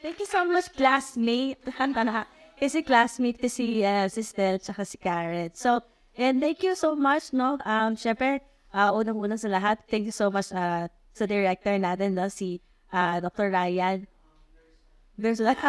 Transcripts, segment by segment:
Thank you so much, classmate. kasi classmate ko si, uh, si Stel tsaka si Karen. So, and thank you so much, no? Um, Siyempre, uh, unang-una sa lahat, thank you so much uh, sa director natin, no? Si uh, Dr. Ryan. There's like,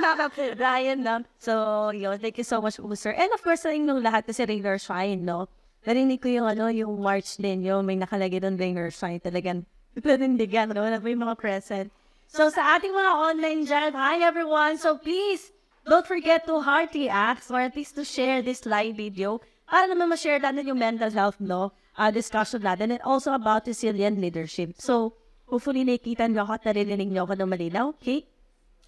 Ryan, no? So, yun, thank you so much, sir. And of course, sa inyong lahat, kasi Ringer Shrine, no? Narinig ko yung, ano, yung March din, yung may nakalagay doon Ringer Shrine. Talagang, narindigan, no? Ano ba yung mga present? So sa ating mga online dyan, hi everyone! So please, don't forget to hearty reacts or at least to share this live video para naman ma-share natin yung mental health no, uh, discussion natin and also about resilient leadership. So hopefully nakita nyo ako at narinig nyo ako ng malinaw. Okay?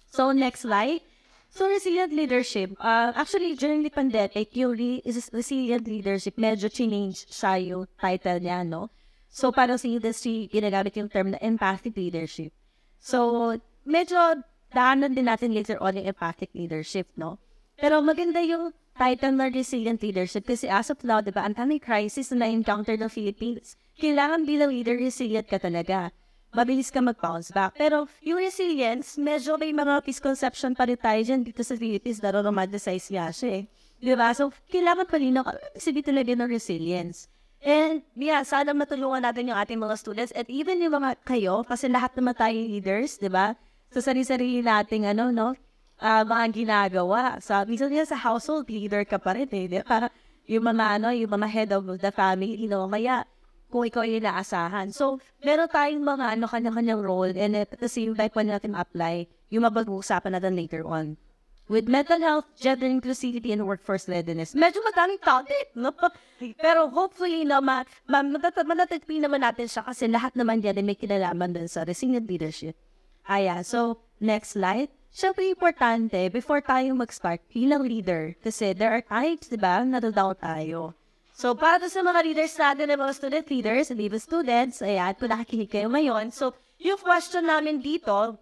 So next slide. So resilient leadership, uh, actually during the pandemic, yung re- resilient leadership, medyo change siya yung title niya, no? So parang sa industry, ginagamit yung term na empathic leadership. So, medyo daanan din natin later on yung empathic leadership, no? Pero maganda yung title na resilient leadership kasi as of now, di ba, ang daming crisis na na-encounter ng Philippines. Kailangan bilang leader, resilient ka talaga. Mabilis ka mag-bounce back. Pero yung resilience, medyo may mga misconception pa rin tayo dyan dito sa Philippines na romanticize nga siya eh. Di ba? So, kailangan palino ka. Sabi talaga ng resilience. And yeah, sana matulungan natin yung ating mga students at even yung mga kayo, kasi lahat naman tayo leaders, di ba? So, sari sarili nating ano, no? Uh, mga ginagawa. So, minsan nga sa household, leader ka pa rin, eh, di ba? Yung mga, ano, yung mga head of the family, you know, kaya kung ikaw ay inaasahan. So, meron tayong mga ano, kanya-kanyang role and at the same time, pwede natin apply yung mabag-uusapan natin later on with mental health, gender inclusivity, and workforce readiness. Medyo madaming topic, no? Pero hopefully na ma, ma, matatagpin naman natin siya kasi lahat naman yan ay may kinalaman dun sa resilient leadership. Ayan, so next slide. Siyempre importante, before tayo mag-start, bilang leader, kasi there are times, di ba, na tayo. So, para sa mga leaders natin, mga student leaders, and even students, ayan, kung nakikinig kayo ngayon. So, yung question namin dito,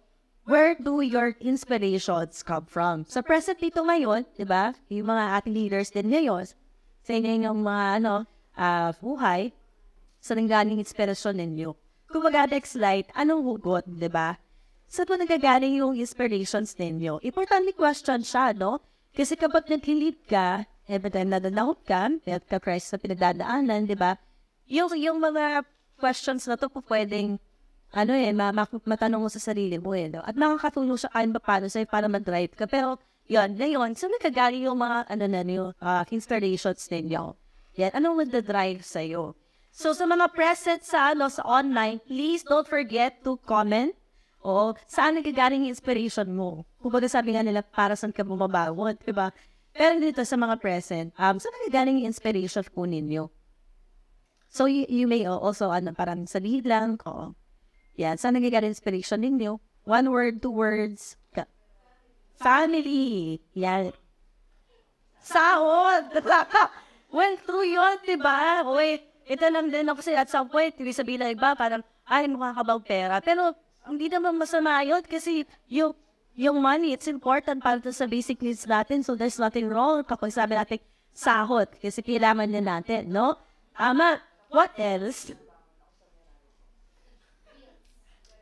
Where do your inspirations come from? Sa present dito ngayon, di ba? Yung mga ating leaders din ngayon, sa inyong mga ano, uh, buhay, sa nanggaling inspirasyon ninyo. Kung mag next slide, anong hugot, di ba? Sa so, nagagaling yung inspirations ninyo. Importante question siya, no? Kasi kapag nag-lead ka, eh, but na nadadahot ka, at ka Christ sa pinagdadaanan, di ba? Yung, yung mga questions na to po pwedeng ano eh, ma- matanong mo sa sarili mo eh. No? At makakatulong siya ba paano sa'yo para mag-drive ka. Pero, yun, ngayon, saan so nagkagaling yung mga, ano na niyo, uh, ah, installations ninyo? Yan, ano with the drive sa'yo? So, sa mga present sa, ano, sa online, please don't forget to comment o saan nagagaling yung inspiration mo? Kumbaga sabi nga nila, para saan ka bumabangon, di ba? Pero dito sa mga present, um, saan nagagaling yung inspiration ko ninyo? So, you, you may also, ano, parang sabihin lang, ko, yan, sana nagiging inspiration ninyo. One word, two words. Family. Yan. Sahod. well, true yun, di ba? Uy, ito lang din ako sa at some point, ibig sabihin ng iba, parang, ay, makakabang pera. Pero, hindi naman masama yun kasi yung yung money, it's important para sa basic needs natin. So, there's nothing wrong kapag sabi natin sahod, kasi kailangan din natin, no? Ama, what else?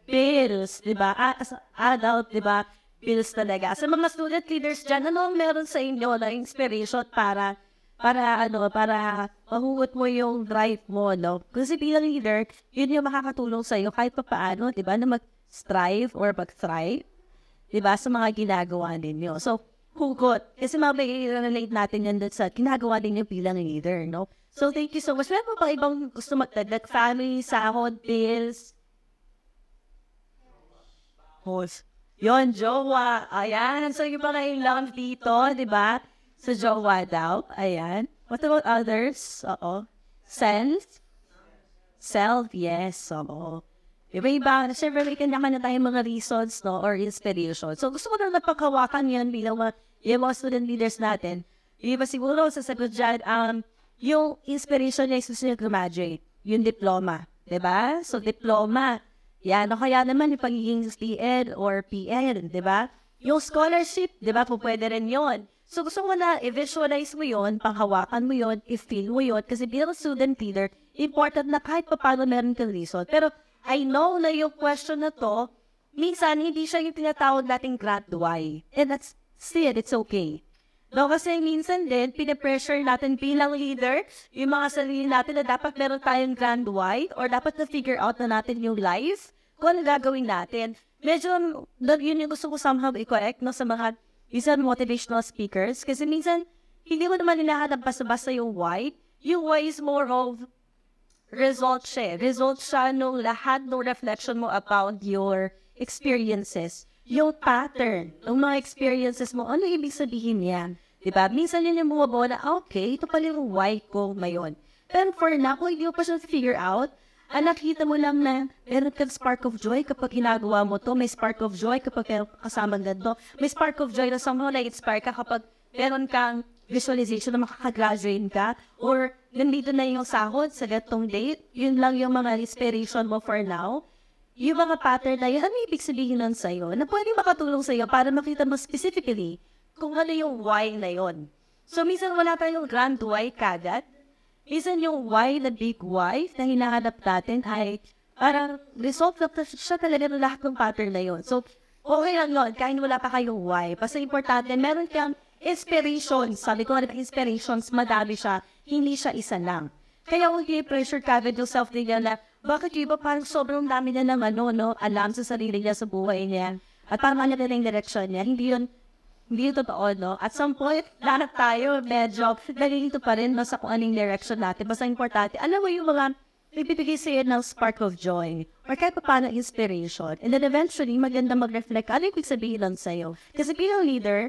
pills, di ba? As adult, di ba? Pills talaga. Sa mga student leaders dyan, ano ang meron sa inyo na inspiration para para ano, para mahugot mo yung drive mo, no? Kasi bilang leader, yun yung makakatulong sa'yo kahit pa paano, di ba, na mag-strive or mag-thrive, di ba, sa mga ginagawa ninyo. So, hugot. Kasi mabay-relate natin yan dun sa ginagawa ninyo bilang leader, no? So, thank you so much. Meron pa ibang gusto magdagdag? Family, sahod, bills, host. Yon, jowa. Ayan, so yung mga in love dito, di ba? Sa so, jowa daw. Ayan. What about others? Oo. Self? Self, yes. Oo. Iba-iba. Siyempre, may kanya-kanya tayong mga reasons, no? Or inspiration. So, gusto ko na napaghawakan yan bilang mga, yung mga student leaders natin. Yung iba siguro, sasagot dyan, um, yung inspiration niya is gusto niya graduate. Yung diploma. Diba? So, diploma yan, o kaya naman yung pagiging PL or PL, di ba? Yung scholarship, di ba, po pwede rin yon. So gusto mo na i-visualize mo yon, panghawakan mo yon, i-feel mo yon, kasi bilang student leader, important na kahit pa paano meron kang reason. Pero I know na yung question na to, minsan hindi siya yung tinatawag nating grad why. And that's still, it's okay. No, kasi minsan din, pinapressure natin bilang leader, yung mga sarili natin na dapat meron tayong grand why or dapat na-figure out na natin yung life kung ano gagawin natin. Medyo, yun yung gusto ko somehow i-correct no, sa mga isang motivational speakers. Kasi minsan, hindi mo naman hinahanap basta-basta yung why. Yung why is more of result siya. Eh. Result siya nung lahat ng reflection mo about your experiences. Yung pattern yung mga experiences mo, ano ibig sabihin yan? Diba? Minsan yun yung bumabawa na, ah, okay, ito pala yung why ko ngayon. Pero for now, kung hindi mo pa siya figure out, ah, nakita mo lang na meron kang spark of joy kapag ginagawa mo to, may spark of joy kapag meron kasama ganito, may spark of joy na somehow na-inspire ka kapag meron kang visualization na makakagraduate ka or nandito na yung sahod sa gatong date, yun lang yung mga inspiration mo for now. Yung mga pattern na yun, ano ibig sabihin nun sa'yo? Na pwede makatulong sa'yo para makita mo specifically kung ano yung why na yon. So, minsan wala tayong grand why kagat. Minsan yung why, the big why na hinahanap natin ay parang result na siya talaga ng lahat ng pattern na yon. So, okay lang yun, kahit wala pa kayong why. Basta importante, meron kang inspirations. Sabi ko, inspirations, madami siya. Hindi siya isa lang. Kaya huwag okay, pressure ka with yourself din yan na, bakit yung iba parang sobrang dami na ng ano, no, alam sa sarili niya, sa buhay niya. At parang ano na yung direction niya. Hindi yun hindi totoo, no? At some point, lahat tayo, medyo, nalilito pa rin no, kung anong direction natin. Basta importante, alam mo yung mga bibibigay sa'yo ng spark of joy or kahit paano inspiration. And then eventually, maganda mag-reflect ano yung sabihin lang sa'yo. Kasi bilang leader,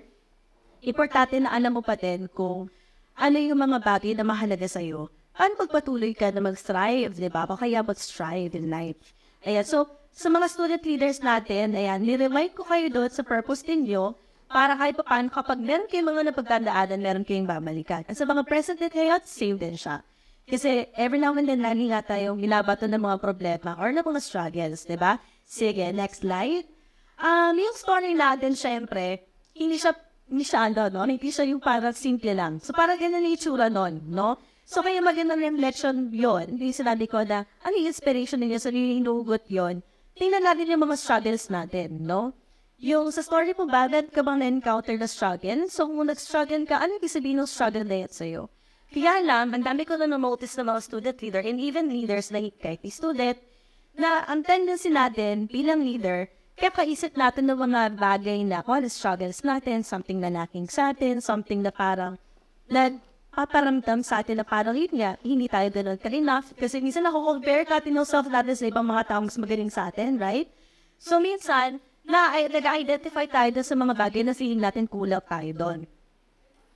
importante na alam mo pa din kung ano yung mga bagay na mahalaga sa'yo. Ano pagpatuloy ka na mag-strive, di ba? O kaya mag-strive in life. Ayan, so, sa mga student leaders natin, ayan, niremind ko kayo doon sa purpose ninyo para kahit pa paano kapag meron kayong mga napagdadaanan, meron kayong babalikan. At sa mga present day chaos, same din siya. Kasi every now and then, lagi nga tayong nilabato ng mga problema or ng mga struggles, di ba? Sige, next slide. Um, yung story natin, syempre, hindi siya, hindi siya ano, no? Hindi siya yung parang simple lang. So, parang ganun yung itsura nun, no? So, kaya maganda magandang lesson yon Hindi sinabi ko na, ano yung inspiration ninyo? So, yung inugot yun. Tingnan natin yung mga struggles natin, no? Yung sa story po ba, dad ka bang na-encounter na struggle? So kung nag-struggle ka, ano yung sabihin ng struggle na yan sa'yo? Kaya lang, ang dami ko na na-notice ng mga student leader and even leaders na kahit student, na ang tendency natin bilang leader, kaya kaisip natin ng mga bagay na kung ano struggles natin, something na naking sa atin, something na parang nagpaparamdam sa atin na parang yun nga, hindi tayo ganun ka enough. Kasi minsan nako-compare ka, self natin sa ibang mga taong mas magaling sa atin, right? So minsan, na nag-identify tayo dun sa mga bagay na sihin natin kulang tayo doon.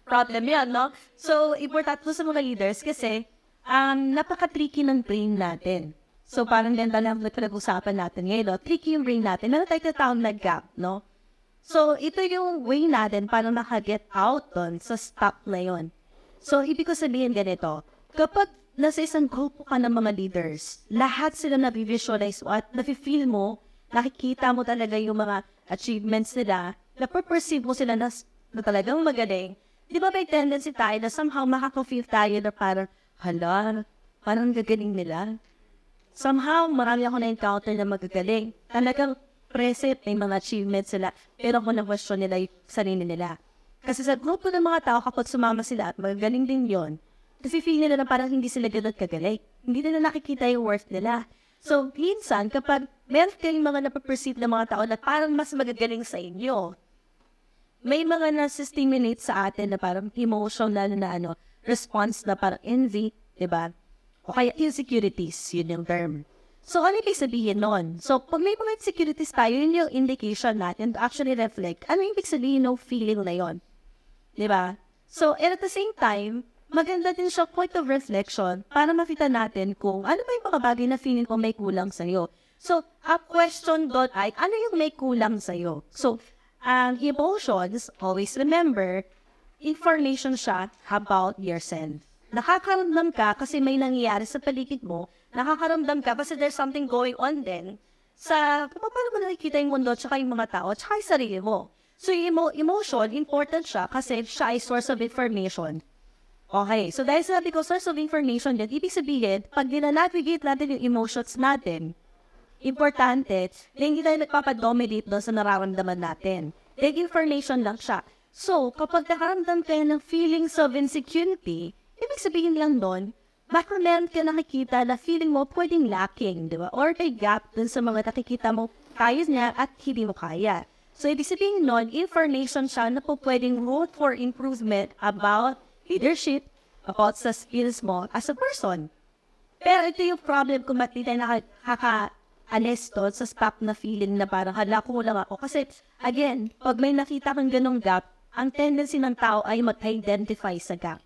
Problem yan, no? So, important sa mga leaders kasi um, napaka-tricky ng brain natin. So, parang yan lang na pinag-usapan natin ngayon, no? Tricky yung brain natin. Meron tayo tinatawag na gap, no? So, ito yung way natin para makaget out doon sa stop na yun. So, ibig ko sabihin ganito, kapag nasa isang grupo ka ng mga leaders, lahat sila nabivisualize at na feel mo nakikita mo talaga yung mga achievements nila, na perceive mo sila na, na talagang magaling, di ba may tendency tayo na somehow makaka-feel tayo na parang, hala, parang gagaling nila. Somehow, marami ako na-encounter na magagaling. Talagang present, may mga achievements sila, pero kung na-question nila yung sarili nila. Kasi sa grupo ng mga tao, kapag sumama sila at magagaling din yon, kasi feel nila na parang hindi sila ganun kagaling. Hindi nila nakikita yung worth nila. So, minsan, kapag meron kayong mga napaperceive na mga tao na parang mas magagaling sa inyo. May mga nasa-stimulate sa atin na parang emotional na ano, response na parang envy, di ba? O kaya insecurities, yun yung term. So, ano ibig sabihin nun? So, pag may mga insecurities tayo, yun yung indication natin to actually reflect. Ano ibig sabihin ng feeling na yun? Di ba? So, and at the same time, maganda din siya point of reflection para makita natin kung ano ba yung mga bagay na feeling ko may kulang sa iyo. So, a question doon ay, ano yung may kulang sa'yo? So, ang emotions, always remember, information siya about yourself. Nakakaramdam ka kasi may nangyayari sa paligid mo. Nakakaramdam ka kasi there's something going on then sa paano mo nakikita yung mundo tsaka yung mga tao tsaka yung sarili mo. So, yung emo- emotion, important siya kasi siya ay source of information. Okay, so dahil sabi ko source of information yan, ibig sabihin, pag dinanavigate natin yung emotions natin, importante, hindi tayo nagpapadominate doon sa nararamdaman natin. Take information lang siya. So, kapag nakaramdam kayo ng feelings of insecurity, ibig sabihin lang doon, baka meron ka nakikita na feeling mo pwedeng lacking, di ba? Or may gap dun sa mga nakikita mo kaya niya at hindi mo kaya. So, ibig sabihin nun, information siya na po pwedeng root for improvement about leadership, about sa skills mo as a person. Pero ito yung problem kung ba't di tayo alis to sa spap na feeling na parang hala kulang ako. Kasi again, pag may nakita kang ganong gap, ang tendency ng tao ay mag-identify sa gap.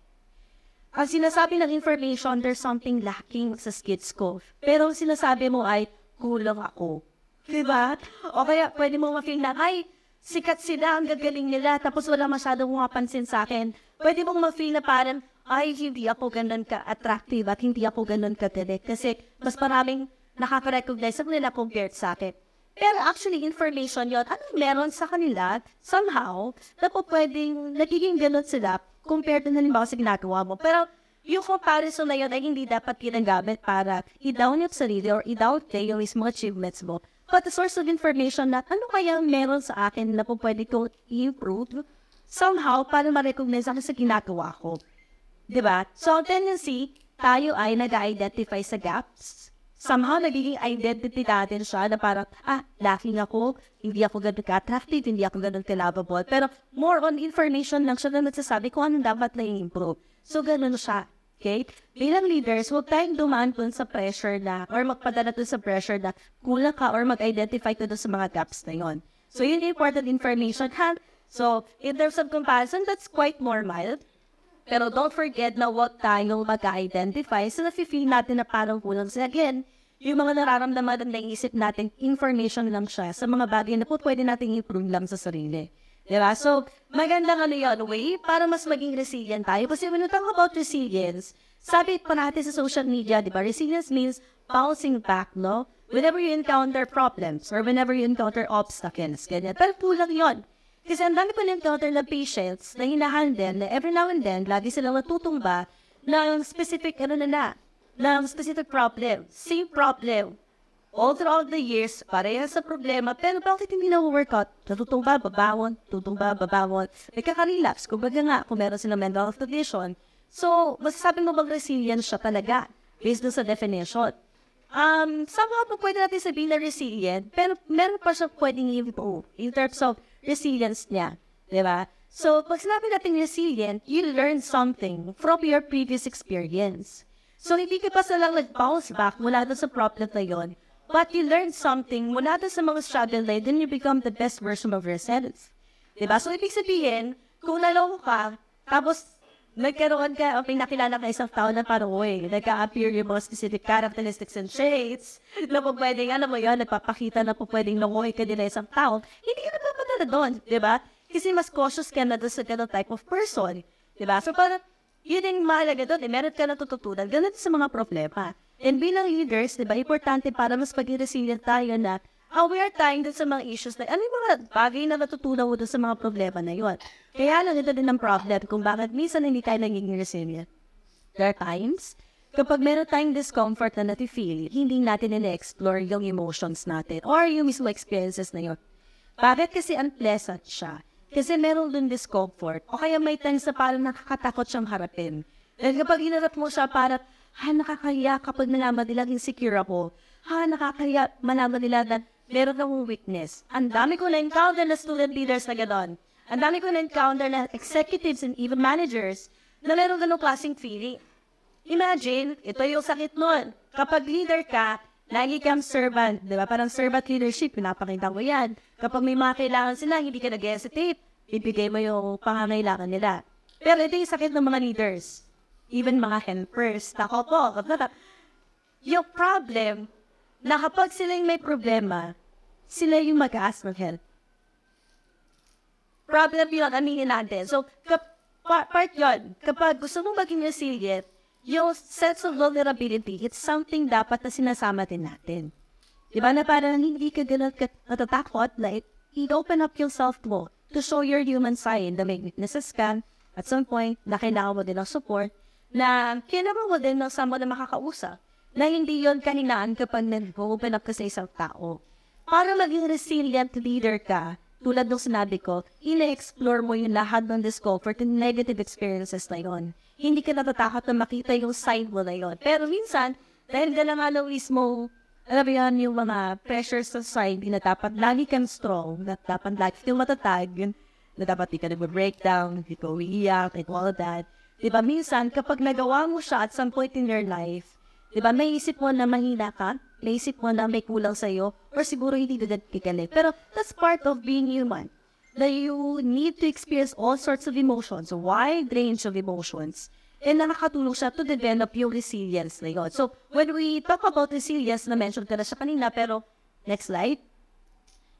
Ang sinasabi ng information, there's something lacking sa skits ko. Pero ang sinasabi mo ay, kulang ako. Diba? O kaya pwede mo ma-feel na, ay, sikat sila, ang gagaling nila, tapos wala masyadong mapansin sa akin. Pwede mong ma-feel na parang, ay, hindi ako ganun ka-attractive at hindi ako ganun ka-direct. Kasi mas maraming nakaka-recognize nila compared sa akin. Pero actually, information yon ano meron sa kanila, somehow, na po pwedeng nagiging ganun sila compared na halimbawa sa ginagawa mo. Pero yung comparison na yun ay hindi dapat ginagamit para i-down yung sarili or i-downplay yung mismo achievements mo. But the source of information na ano kaya meron sa akin na po pwede kong i-improve somehow para ma-recognize ako sa ginagawa ko. ba? Diba? So, ang tendency, tayo ay nag-identify sa gaps somehow nagiging identity natin siya na parang, ah, lacking ako, hindi ako ganun ka-attractive, hindi ako ganun ka-lovable. Pero more on information lang siya na nagsasabi kung anong dapat na i-improve. So, ganun siya. Okay? Bilang leaders, huwag tayong dumaan dun sa pressure na, or magpadala dun sa pressure na kulang ka or mag-identify ka dun sa mga gaps na yon. So, yun important information. Ha? So, in terms of comparison, that's quite more mild. Pero don't forget na huwag tayong mag-identify so na feel natin na parang kulang sa again yung mga nararamdaman at naisip natin, information lang siya sa mga bagay na po pwede natin improve lang sa sarili. Diba? So, maganda ano yun, way para mas maging resilient tayo. Kasi when we talk about resilience, sabi pa natin sa social media, diba? Resilience means bouncing back, no? Whenever you encounter problems or whenever you encounter obstacles, ganyan. Pero kulang yun. Kasi ang dami ko na-encounter na patients na hinahandle na every now and then, lagi sila natutumba ng specific ano na na, ng specific problem, same problem. All throughout the years, parehas sa problema, pero bakit hindi na out? Natutumba, babawon, tutumba, babawon. Nagkakarelapse, kumbaga nga, kung meron silang mental health condition. So, masasabi mo bang resilient siya talaga based sa definition? Um, somehow po pwede natin sabihin na resilient, pero meron pa siya pwedeng improve in terms of resilience niya. Di ba? So, pag sinabi natin resilient, you learn something from your previous experience. So, hindi ka basta lang nag-bounce back mula doon sa problem na yon, but you learn something mula doon sa mga struggle na then you become the best version of yourself. Diba? So, ibig sabihin, kung naloko ka, tapos nagkaroon ka o nakilala ka isang tao na parang, uy, nagka-appear yung mga specific characteristics and traits na po pwedeng, alam mo yun, nagpapakita na po pwedeng lungoy ka nila isang tao, hindi ka napapadala doon, di ba? Kasi mas cautious ka na doon sa ganong type of person, di ba? So parang, yun ang mahalaga doon, eh, meron ka natututunan. Ganun sa mga problema. And bilang leaders, di ba, importante para mas maging resilient tayo na aware tayo din sa mga issues na, ano yung mga bagay na natutunan mo dun sa mga problema na yun. Kaya lang ito din ang problem kung bakit minsan hindi tayo naging resilient. There are times, kapag meron tayong discomfort na natifeel, hindi natin na-explore yung emotions natin or yung mismo experiences na yun. Bakit kasi unpleasant siya? Kasi meron dun discomfort. O kaya may times sa parang nakakatakot siyang harapin. Dahil kapag hinarap mo siya, para ha, nakakaya kapag nalaman nila insecure ako. Ha, nakakaya malaman nila na meron akong weakness. Ang dami ko na-encounter na student leaders na gano'n. Ang dami ko na-encounter na executives and even managers na meron ganong klaseng feeling. Imagine, ito yung sakit nun. Kapag leader ka, lagi kang servant, di ba? Parang servant leadership, pinapakita ko yan Kapag may mga kailangan sila, hindi ka nag-hesitate. Bibigay mo yung pangangailangan nila. Pero ito yung sakit ng mga leaders. Even mga helpers. Tako po. yung problem, na kapag sila yung may problema, sila yung mag-ask ng help. Problem yun, aminin natin. So, kap- pa part yun, kapag gusto mong maging resilient, yung sense of vulnerability, it's something dapat na sinasama din natin. Di ba na parang hindi ka ganun natatakot, na you open up yourself mo to show your human side na may weaknesses ka at some point na kailangan mo din ng support na kailangan mo din ng someone na makakausap na hindi yon kaninaan kapag nag-open up ka sa isang tao. Para maging resilient leader ka, tulad ng sinabi ko, ina-explore mo yung lahat ng discomfort and negative experiences na yon. Hindi ka natatakot na makita yung side mo na yon. Pero minsan, dahil galangalaw mismo alam yan, yung mga pressure society na dapat lagi kang strong, na dapat lagi kang matatag, na dapat di ka nag-breakdown, di ka umiiyak, and all that. Di ba, minsan, kapag nagawa mo siya at some point in your life, di ba, may isip mo na mahina ka, may isip mo na may kulang sa'yo, or siguro hindi na nagkikalit. Pero that's part of being human. That you need to experience all sorts of emotions, a wide range of emotions and eh, nakakatulong siya to develop yung resilience na yun. So, when we talk about resilience, na-mention ka na siya kanina, pero next slide.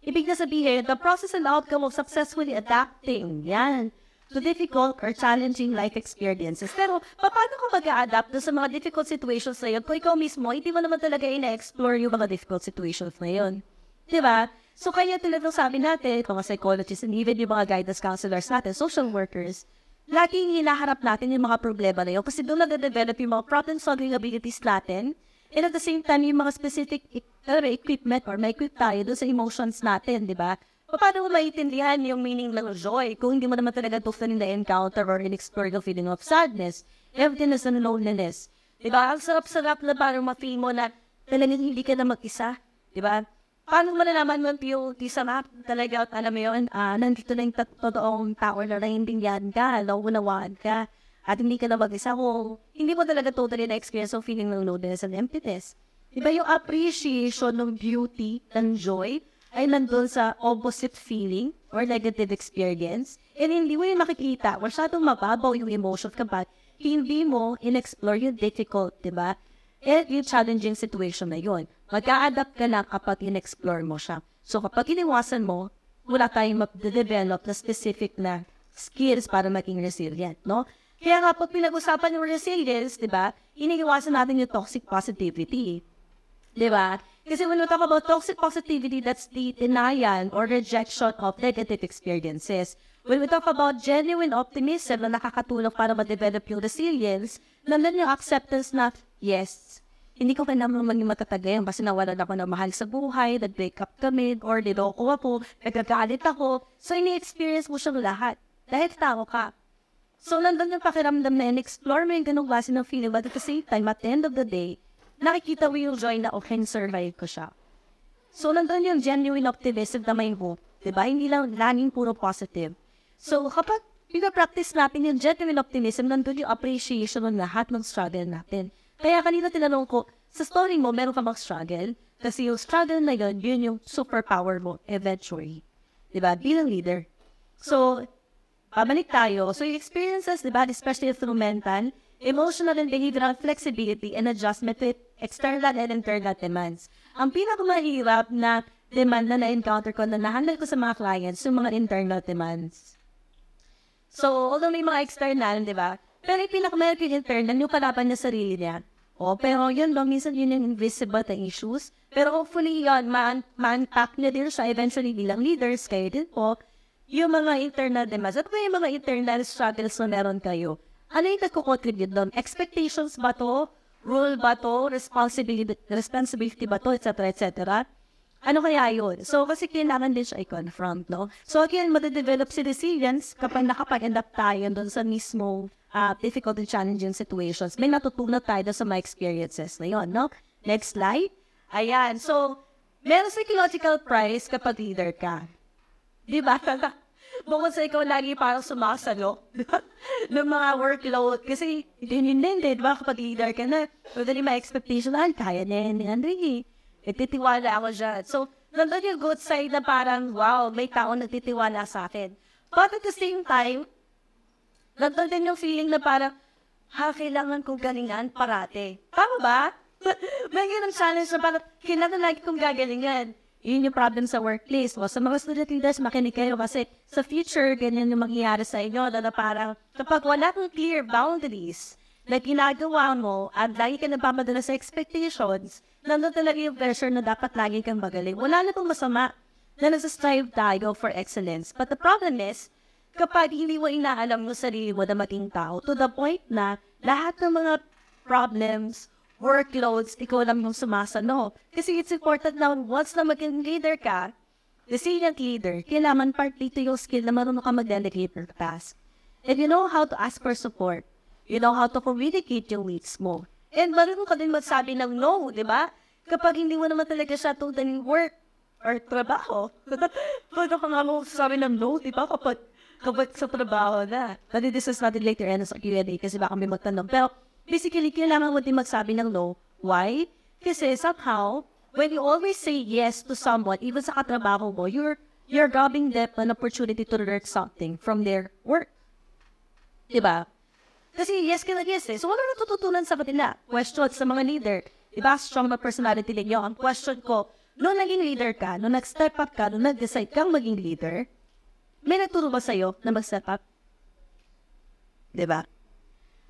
Ibig na sabihin, the process and outcome of successfully adapting, yan, to difficult or challenging life experiences. Pero, paano ka mag adapt sa mga difficult situations na yun kung ikaw mismo, hindi mo naman talaga ina-explore yung mga difficult situations na yun? Di ba? So, kaya talagang sabi natin, mga psychologists and even yung mga guidance counselors natin, social workers, laging hinaharap natin yung mga problema na yun kasi doon nade-develop yung mga problem-solving abilities natin and at the same time, yung mga specific uh, equipment or may equip tayo doon sa emotions natin, di ba? Paano mo maiintindihan yung meaning ng joy kung hindi mo naman talaga tuftan the encounter or in-explore the feeling of sadness, emptiness, and loneliness? Di ba? Ang sarap-sarap na parang ma-feel mo na talagang hindi ka na mag-isa. Di ba? paano mo naman mo POD sa map talaga at alam mo yun, ah, nandito na yung totoong tao na naiintindihan ka, nauunawaan ka, at hindi ka na mag-isa ko. Hindi mo talaga totally na-experience yung feeling ng loneliness and emptiness. Diba yung appreciation ng beauty, ng joy, ay nandun sa opposite feeling or negative experience. And hindi mo yung makikita, masyadong mababaw yung emotion ba, hindi mo in-explore yung difficult, di ba? eh, yung challenging situation na yun. Mag-a-adapt ka lang kapag in-explore mo siya. So kapag iniwasan mo, wala tayong mag-develop na specific na skills para maging resilient, no? Kaya nga, pag pinag-usapan yung resilience, di ba, iniiwasan natin yung toxic positivity. Di ba? Kasi when we talk about toxic positivity, that's the denial or rejection of negative experiences. When we talk about genuine optimism na nakakatulong para ma-develop yung resilience, nandun yung acceptance na, yes, hindi ko kailangan maging matatagayan kasi nawalan ako ng mahal sa buhay, nag-break up kami, or niloko ako, nagagalit ako. So, ini-experience mo siyang lahat. Dahil tao ka. So, nandun yung pakiramdam na in-explore mo yung ganong klase ng feeling. But at the same time, at the end of the day, nakikita mo yung joy na okay, survive ko siya. So, nandun yung genuine optimism na may hope. Diba? Hindi lang laging puro positive. So, kapag pinapractice natin yung genuine optimism, nandun yung appreciation ng lahat ng struggle natin. Kaya kanina tinanong ko, sa story mo, meron ka bang struggle? Kasi yung struggle na yun, yun yung superpower mo eventually. Diba? Bilang leader. So, pabalik tayo. So, yung experiences, diba, especially through mental, emotional and behavioral flexibility and adjustment to external and internal demands. Ang pinakamahirap na demand na na-encounter ko na nahandle ko sa mga clients, yung mga internal demands. So, although may mga external, di ba? Pero yung pinakamahirap yung internal, yung kalaban niya sarili niya. O, oh, pero yun lang, minsan yun yung invisible na issues. Pero hopefully yun, man, man pack na din siya eventually bilang leaders kayo din po yung mga internal demands at yung mga internal struggles na meron kayo. Ano yung nagko-contribute doon? Expectations ba to? Role ba to? Responsibility, responsibility ba to? Etc. Etc. Ano kaya yun? So, kasi kailangan din siya i-confront, no? So, again, madadevelop si resilience kapag nakapag-adapt tayo doon sa mismo uh, difficult and challenging situations, may natutunan tayo sa mga experiences na yun, no? Next slide. Ayan. So, meron psychological price kapag leader ka. Di ba? Bukod sa ikaw lagi parang sumasalo ng mga workload. Kasi, hindi yun din, di ba? Kapag leader ka na, madali mga expectation, ah, kaya na yan, Andre. Ititiwala eh. ako dyan. So, nandun yung good side na parang, wow, may tao nagtitiwala sa akin. But at the same time, Nandun din yung feeling na parang, ha, kailangan kong galingan parate. Tama ba? May ganun challenge na parang, kailangan lagi kong gagalingan. Yun yung problem sa workplace. O, sa mga student leaders, makinig kayo kasi sa future, ganyan yung mangyayari sa inyo. Na, na parang, kapag wala kang clear boundaries na ginagawa mo at lagi ka napapadala sa expectations, nandun talaga yung pressure na dapat lagi kang magaling. Wala na pong masama na nasa-strive tayo for excellence. But the problem is, kapag hindi mo inaalam mo sarili mo na maging tao to the point na lahat ng mga problems, workloads, ikaw lang yung sumasano. Kasi it's important na once na maging leader ka, resilient leader, kailangan part dito yung skill na marunong ka mag-delegate ng task. And you know how to ask for support. You know how to communicate yung needs mo. And marunong ka din magsabi ng no, di ba? Kapag hindi mo naman talaga siya totally work or trabaho, marunong ka nga magsabi ng no, di ba? Kapag kabag sa trabaho na. But this is natin later end sa Q&A kasi baka may magtanong. Pero basically, kailangan mo din magsabi ng no. Why? Kasi somehow, when you always say yes to someone, even sa katrabaho mo, you're you're robbing them an opportunity to learn something from their work. Diba? Kasi yes ka na yes eh. So wala na tututunan sa kanila. Question sa mga leader. Diba? Strong na personality ninyo. Ang question ko, noong naging leader ka, noong nag-step up ka, noong nag-decide kang maging leader, may nagturo ba sa'yo na mag-step up? Diba?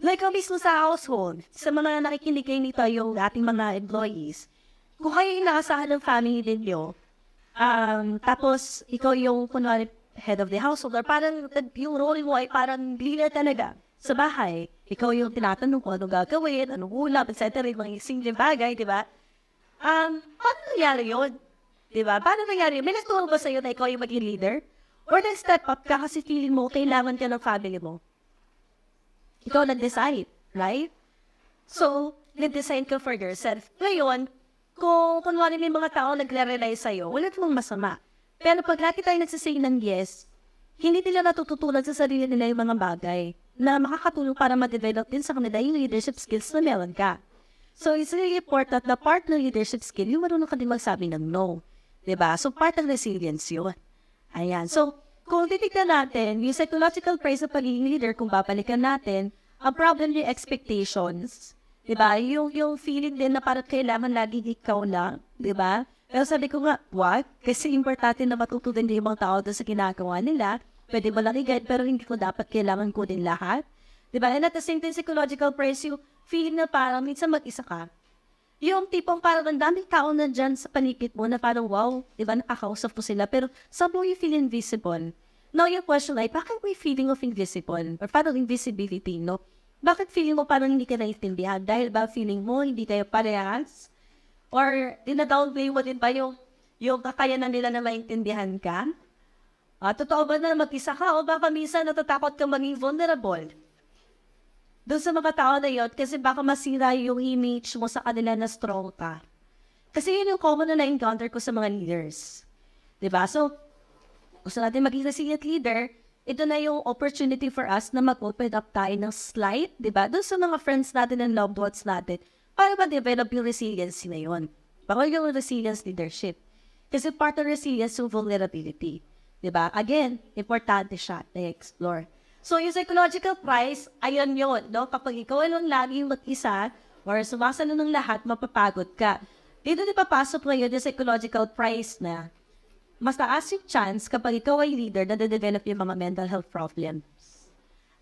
Like ang mismo sa household, sa mga nakikinig kayo nito yung ating mga employees, kung kayo yung nakasahan ng family din nyo, um, tapos ikaw yung kunwari head of the household, or parang yung role mo ay parang leader talaga sa bahay, ikaw yung tinatanong kung anong gagawin, anong ulam, etc. Yung mga simple bagay, di ba? Um, paano nangyari yun? Di ba? Paano nangyari yun? May nagturo ba sa'yo na ikaw yung maging leader? Or nag-step up ka kasi feeling mo, kailangan ka ng family mo. Ito nag-decide, right? So, nag-decide ka for yourself. Ngayon, kung kunwari may mga tao nagre-rely sa'yo, wala namang masama. Pero pag lagi tayo nagsasay ng yes, hindi nila natututunan sa sarili nila yung mga bagay na makakatulong para ma-develop din sa kanila yung leadership skills na meron ka. So, it's really important na part ng leadership skill yung marunong ka din magsabi ng no. Diba? So, part ng resilience yun. Ayan. So, kung titignan natin, yung psychological price sa pagiging leader, kung babalikan natin, ang problem yung expectations. ba diba? Yung, yung feeling din na parang kailangan lagi ikaw lang. ba diba? Pero sabi ko nga, what? Kasi importante na matuto din yung mga tao sa ginagawa nila. Pwede mo lang i-guide, pero hindi ko dapat kailangan ko din lahat. Diba? And at the same time, psychological pressure, feeling na parang minsan mag-isa ka. Yung tipong parang ang daming tao na sa paligid mo na parang wow, di ba nakakausap ko sila. Pero saan mo you feel invisible? Now your question ay, bakit may feeling of invisible? Or parang invisibility, no? Bakit feeling mo parang hindi ka naiintindihan? Dahil ba feeling mo hindi kayo parehas? Or dinadownplay mo din ba yung, yung kakayanan nila na maintindihan ka? Ah, totoo ba na mag-isa ka o baka minsan natatakot ka maging vulnerable? doon sa mga tao na yun kasi baka masira yung image mo sa kanila na strong ka. Kasi yun yung common na na-encounter ko sa mga leaders. ba diba? So, gusto natin maging resilient leader, ito na yung opportunity for us na mag-open up tayo ng slight, ba diba? Doon sa mga friends natin and loved ones natin, para ma-develop yung resiliency na yun. Baka yung resilience leadership. Kasi part of resilience yung vulnerability. ba diba? Again, importante siya na explore. So, yung psychological price, ayun yon no? Kapag ikaw lang lagi mag-isa or sumasalo ng lahat, mapapagod ka. Dito na papasok ngayon yung psychological price na mas taas yung chance kapag ikaw ay leader na de-develop yung mga mental health problems.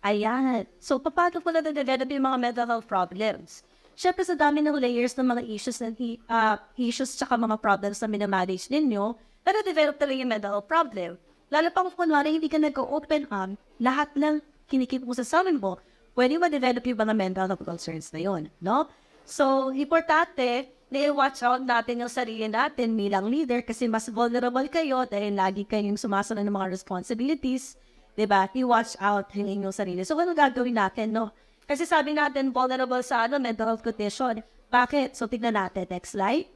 Ayan. So, paano ko na de-develop yung mga mental health problems? Siyempre, sa dami ng layers ng mga issues na, uh, issues tsaka mga problems na minamanage ninyo, na-develop talaga yung mental health problem. Lalo pang kung kunwari hindi ka nag-open up, lahat ng kinikip mo sa salon mo, pwede ma-develop yung mga mental health concerns na yun, no? So, importante na i-watch out natin yung sarili natin bilang leader kasi mas vulnerable kayo dahil lagi kayong sumasunod ng mga responsibilities, di ba? I-watch out yung inyong sarili. So, ano gagawin natin, no? Kasi sabi natin, vulnerable sa ano, mental health condition. Bakit? So, tignan natin. Next slide.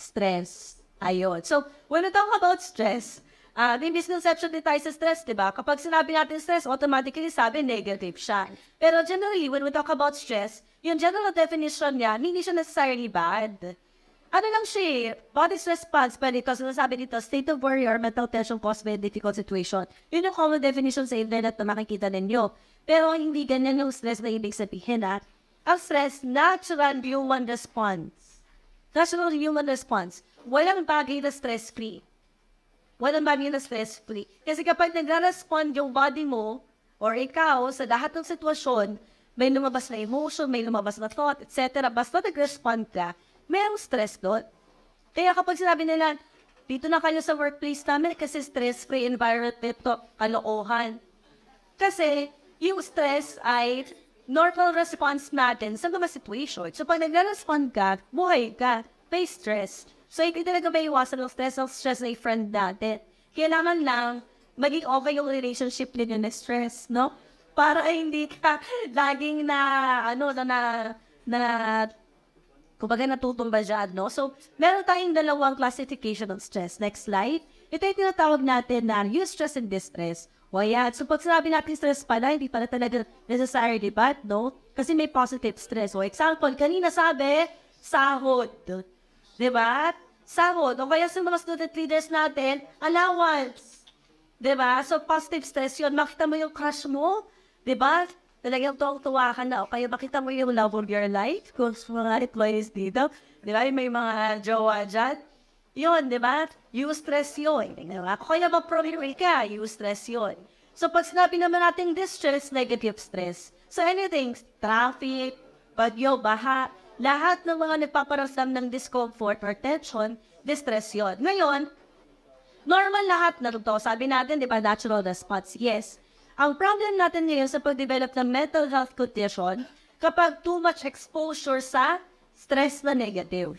Stress. Ayun. So, when we talk about stress, Uh, ah, may misconception din tayo sa stress, di ba? Kapag sinabi natin stress, automatically sabi negative siya. Pero generally, when we talk about stress, yung general definition niya, hindi siya necessarily bad. Ano lang siya, eh, body stress response pa dito, sinasabi dito, state of worry or mental tension caused by a difficult situation. Yun yung common definition sa internet na makikita ninyo. Pero hindi ganyan yung stress na ibig sabihin ha. Ah. Ang stress, natural human response. Natural human response. Walang bagay na stress-free walang bali na stressfully. Kasi kapag nagre-respond yung body mo or ikaw sa lahat ng sitwasyon, may lumabas na emotion, may lumabas na thought, etc. Basta nag-respond ka, mayroong stress doon. Kaya kapag sinabi nila, dito na kayo sa workplace namin kasi stress-free environment to kalokohan. Kasi yung stress ay normal response natin sa mga situation. So pag nag-respond ka, buhay ka, face stress. So, hindi talaga may iwasan ng stress. Ang stress ay friend natin. Kailangan lang maging okay yung relationship ninyo na stress, no? Para ay hindi ka laging na, ano, na, na, na kumbaga natutumba dyan, no? So, meron tayong dalawang classification of stress. Next slide. Ito yung tinatawag natin na use stress and distress. O yan. So, pag sinabi natin stress pala, hindi pala talaga necessary, di ba? No? Kasi may positive stress. So, example, kanina sabi, sahod. Di ba? Sahod. O kaya sa mga student leaders natin, allowance. Di ba? So, positive stress yun. Makita mo yung crush mo. Di ba? Talagang tuwang-tuwa ka na. O kaya makita mo yung love of your life. Kung mga employees dito. Di ba? May mga jowa dyan. Yun, di ba? You stress yun. Di ba? Kaya mag-promote ka, you stress yun. So, pag sinabi naman natin distress, negative stress. So, anything, traffic, bagyo, baha, lahat ng mga nagpaparamdam ng discomfort or tension, distress yon. Ngayon, normal lahat na to. Sabi natin, di ba, natural response? Yes. Ang problem natin ngayon sa pag-develop ng mental health condition, kapag too much exposure sa stress na negative.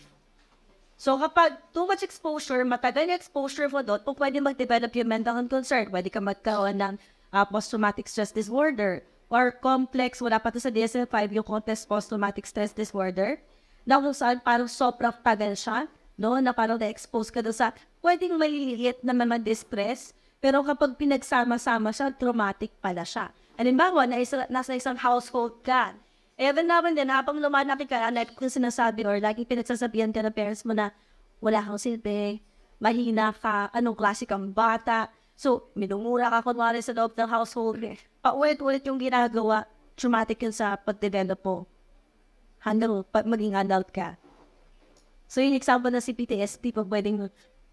So kapag too much exposure, matagal yung exposure mo doon, po pwede mag-develop yung mental health concern. Pwede ka magkaroon ng uh, post-traumatic stress disorder or complex, wala pa to sa DSM-5, yung contest post-traumatic stress disorder, na kung saan parang sobrang tagal siya, no? na parang na-expose ka doon sa pwedeng maliliit na naman distress, pero kapag pinagsama-sama siya, traumatic pala siya. Halimbawa, na isa, nasa isang household ka, even eh, naman din, habang lumanapin ka, like kung sinasabi or lagi pinagsasabihan ka ng parents mo na wala kang silbi, mahina ka, anong klase kang bata, So, minumura ka kunwari sa loob ng household. Paulit-ulit yung ginagawa. Traumatic yun sa pag-develop mo. Handle, pag maging adult ka. So, yung example na si PTSD, pag pwedeng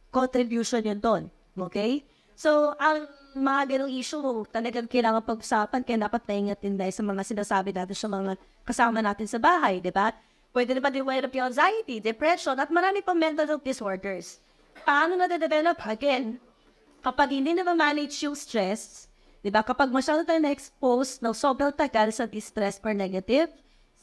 contribution yun doon. Okay? So, ang mga ganong issue, talagang kailangan pag-usapan, kaya dapat naingat din dahil sa mga sinasabi natin sa mga kasama natin sa bahay, di ba? Pwede naman din develop yung anxiety, depression, at marami pang mental health disorders. Paano na de develop? Again, kapag hindi na manage yung stress, di ba? Kapag masyado tayo na-expose na sobrang tagal sa distress or negative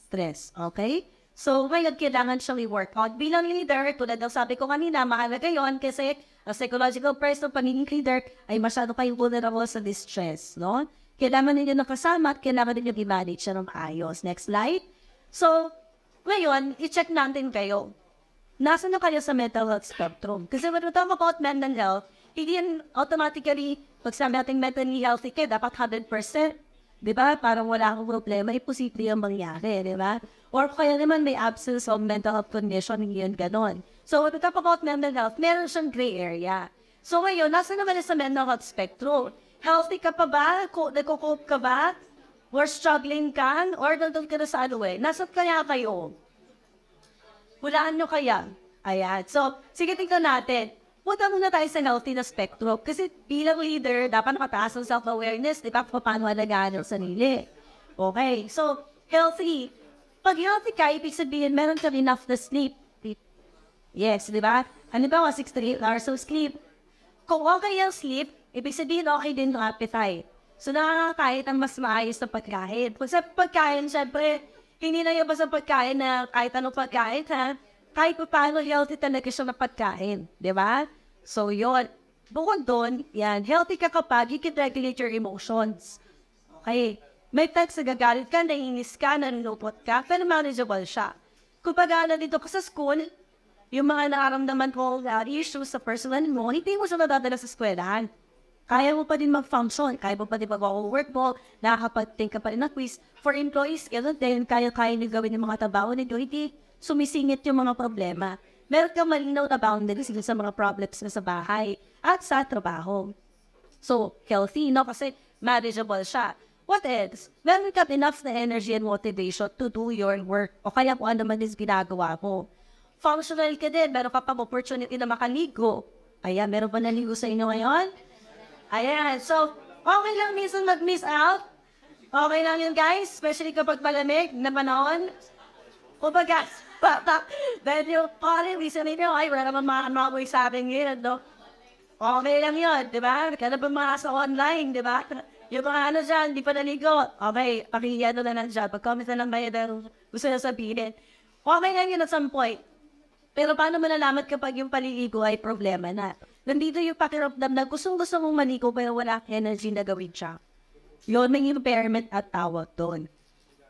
stress, okay? So, ngayon, kailangan siyang i-work out. Bilang leader, tulad ng sabi ko kanina, mahalaga yon kasi a psychological person, pagiging leader, ay masyado kayong vulnerable sa distress, no? Kailangan ninyo nakasama at kailangan ninyo i-manage siya ng ayos. Next slide. So, ngayon, i-check natin kayo. Nasaan na kayo sa mental health spectrum? Kasi when we talk about mental health, hindi yan automatically, pag sabi natin mentally healthy ka, dapat 100%. Di ba? Parang wala akong problema, imposible yung mangyari, di ba? Or kaya naman may absence of mental health condition, hindi yun ganon. So, when we talk about mental health, meron siyang gray area. So, ngayon, nasa naman sa mental health spectrum? Healthy ka pa ba? Nagko-cope ka ba? Or struggling ka? Or nandun ka na sa ano eh? Nasaan kaya kayo? Hulaan nyo kaya? Ayan. So, sige, tingnan natin punta muna tayo sa healthy na spectrum. Kasi bilang leader, dapat nakataas ang self-awareness, di ba? Paano alagaan ang sarili. Okay, so healthy. Pag healthy ka, ibig sabihin, meron ka enough na sleep. Yes, di ba? Halimbawa, 6 to 8 hours of sleep. Kung okay ang sleep, ibig sabihin okay din yung appetite. So nakakakahit ang mas maayos na pagkain. Kasi sa pagkain, syempre, hindi na yung basta pagkain na kahit anong pagkain, ha? kahit pa paano healthy talaga siya na pagkain. Di ba? So, yon Bukod doon, yan, healthy ka kapag you can regulate your emotions. Okay? May times na gagalit ka, naiinis ka, nanunupot ka, pero manageable siya. Kung pag dito ka sa school, yung mga nakaramdaman mo na uh, issues sa personal mo, hindi mo siya nadadala sa eskwelahan. Kaya mo pa din mag-function, kaya mo pa din mag-work mo, nakakapag-think ka pa rin ng quiz. For employees, ganoon din, kaya-kaya nyo gawin ng mga tabaho ninyo, hindi sumisingit yung mga problema. Meron kang malinaw na boundaries sa mga problems na sa bahay at sa trabaho. So, healthy, no? Kasi manageable siya. What else? Meron ka enough na energy and motivation to do your work o kaya kung ano man is ginagawa mo. Functional ka din. Meron ka pang opportunity na makaligo. Ayan, meron ba naligo sa inyo ngayon? Ayan. So, okay lang minsan mag-miss out. Okay lang yun, guys. Especially kapag malamig na panahon. Kumbaga, dahil yung pare, reason ninyo, ay, wala naman makamakaboy ano, sa akin yun, no? Okay lang yun, di ba? Kaya na ba sa online, di ba? Yung mga ano dyan, di pa naligo. Okay, pakiyano na lang dyan. Pag-comment na lang kayo dahil gusto na sabihin. Okay lang yun at some point. Pero paano malalaman kapag yung paliligo ay problema na? Nandito yung pakiramdam na gustong-gusto mong maligo pero wala energy na gawin siya. Yun ang impairment at tawag doon.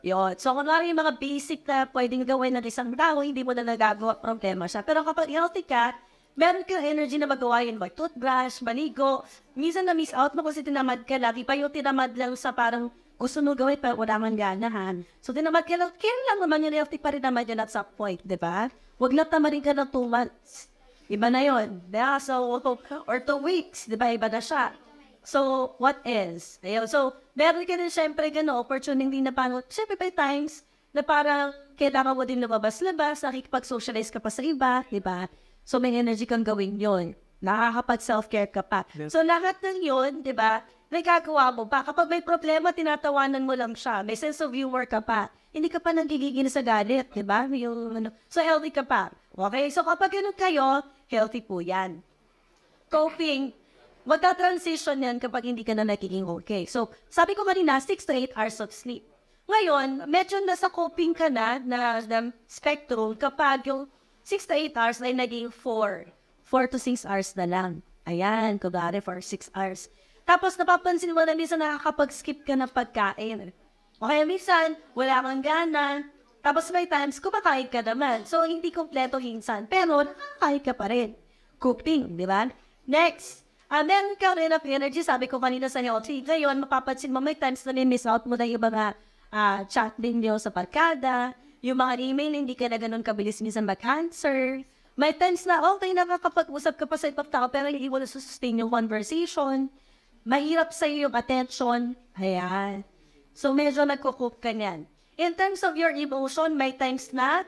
Yun. So, kunwari yung mga basic na pwedeng gawin ng isang tao, hindi mo na nagagawa problema siya. Pero kapag healthy ka, meron kang energy na magawa yun. Mag toothbrush, maligo. Minsan na-miss out mo kasi tinamad ka lagi pa yung tinamad lang sa parang gusto mo gawin pero wala man ganahan. So, tinamad ka lang. Kailan naman yung healthy pa rin naman yun at some point, di ba? Huwag na tamarin ka ng two months. Iba na yun. Diba? So, or two weeks, di ba? Iba na siya. So, what else? Ayun. So, meron ka rin syempre gano, opportunity na paano, syempre by times, na parang kailangan mo din lumabas-labas, nakikipag-socialize ka pa sa iba, di ba? So, may energy kang gawin yon Nakakapag-self-care ka pa. Yes. So, lahat ng yon di ba, nagagawa mo pa. Kapag may problema, tinatawanan mo lang siya. May sense of humor ka pa. Hindi ka pa nagigigil sa galit, di ba? Yung, ano, so, healthy ka pa. Okay? So, kapag ganun kayo, healthy po yan. Coping, magta-transition yan kapag hindi ka na nagiging okay. So, sabi ko kanina, 6 to 8 hours of sleep. Ngayon, medyo nasa coping ka na, na, na spectrum kapag yung 6 to 8 hours ay naging 4. 4 to 6 hours na lang. Ayan, kagari for 6 hours. Tapos napapansin mo na minsan nakakapag-skip ka ng pagkain. O kaya minsan, wala kang gana. Tapos may times, kumakain ka naman. So, hindi kompleto hinsan. Pero, nakakain ka pa rin. Coping, di ba? Next, And then, ka rin of energy, sabi ko kanina sa healthy. Ngayon, mapapansin mo, may times na miss out mo na yung mga uh, chat din niyo sa barkada, yung mga email, hindi ka na ganun kabilis minsan mag-answer. May times na, okay, nakakapag-usap ka pa sa ibang tao, pero hindi mo na sustain yung conversation. Mahirap sa iyo yung attention. Ayan. So, medyo nagkukup ka niyan. In terms of your emotion, may times na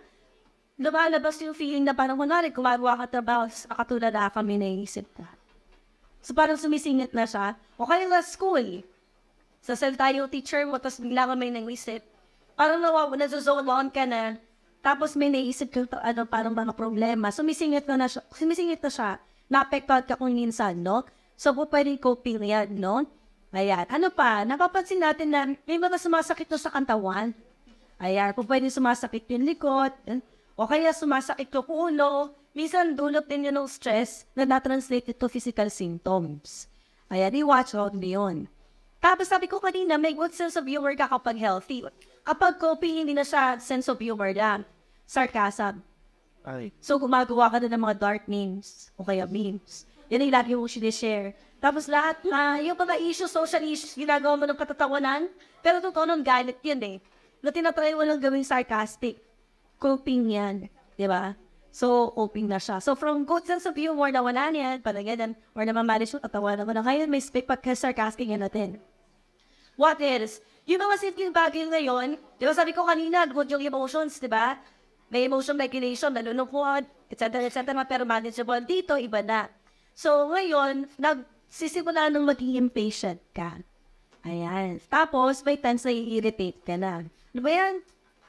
lumalabas yung feeling na parang, kunwari, gumagawa ka trabaho, katulad na kami naisip ka. So parang sumisingit na siya. O kaya na school. Sa so, tayo teacher mo, tapos bigla ka may nangisip. Parang nawa, nasa-zone on ka na. Tapos may naisip ka, ano, parang mga problema. Sumisingit na, na siya. Sumisingit na siya. Naapektuhan ka kung minsan, no? So, po pwede ko period, no? Ayan. Ano pa? Napapansin natin na may mga sumasakit na sa kantawan. Ayan. Po pwede sumasakit yung likod. Ayan o kaya sumasakit yung ulo. Minsan dulot din yun ng stress na na-translate to physical symptoms. Ayan, i-watch out yun. Tapos sabi ko kanina, may good sense of humor ka kapag healthy. Kapag copy, hindi na siya sense of humor lang. Sarcasm. Ay. So gumagawa ka na ng mga dark memes o kaya memes. Yan ang lagi mong sinishare. Tapos lahat na, yung mga issues, social issues, ginagawa mo ng katatawanan. Pero totoo nun, galit yun eh. Na tinatry mo lang gawing sarcastic coping yan. Di ba? So, coping na siya. So, from good sense of humor, more na wala niyan, parang ganyan, more na mamanage yung katawan mo na ngayon, may speak pagka-sarcastic yan natin. What else? Yung mga simpleng bagay ngayon, di ba sabi ko kanina, good yung emotions, di ba? May emotion regulation, nalulungkot, etc. etc. pero manageable dito, iba na. So, ngayon, nagsisimula nang maging impatient ka. Ayan. Tapos, may times na i-irritate ka na. Ano ba yan?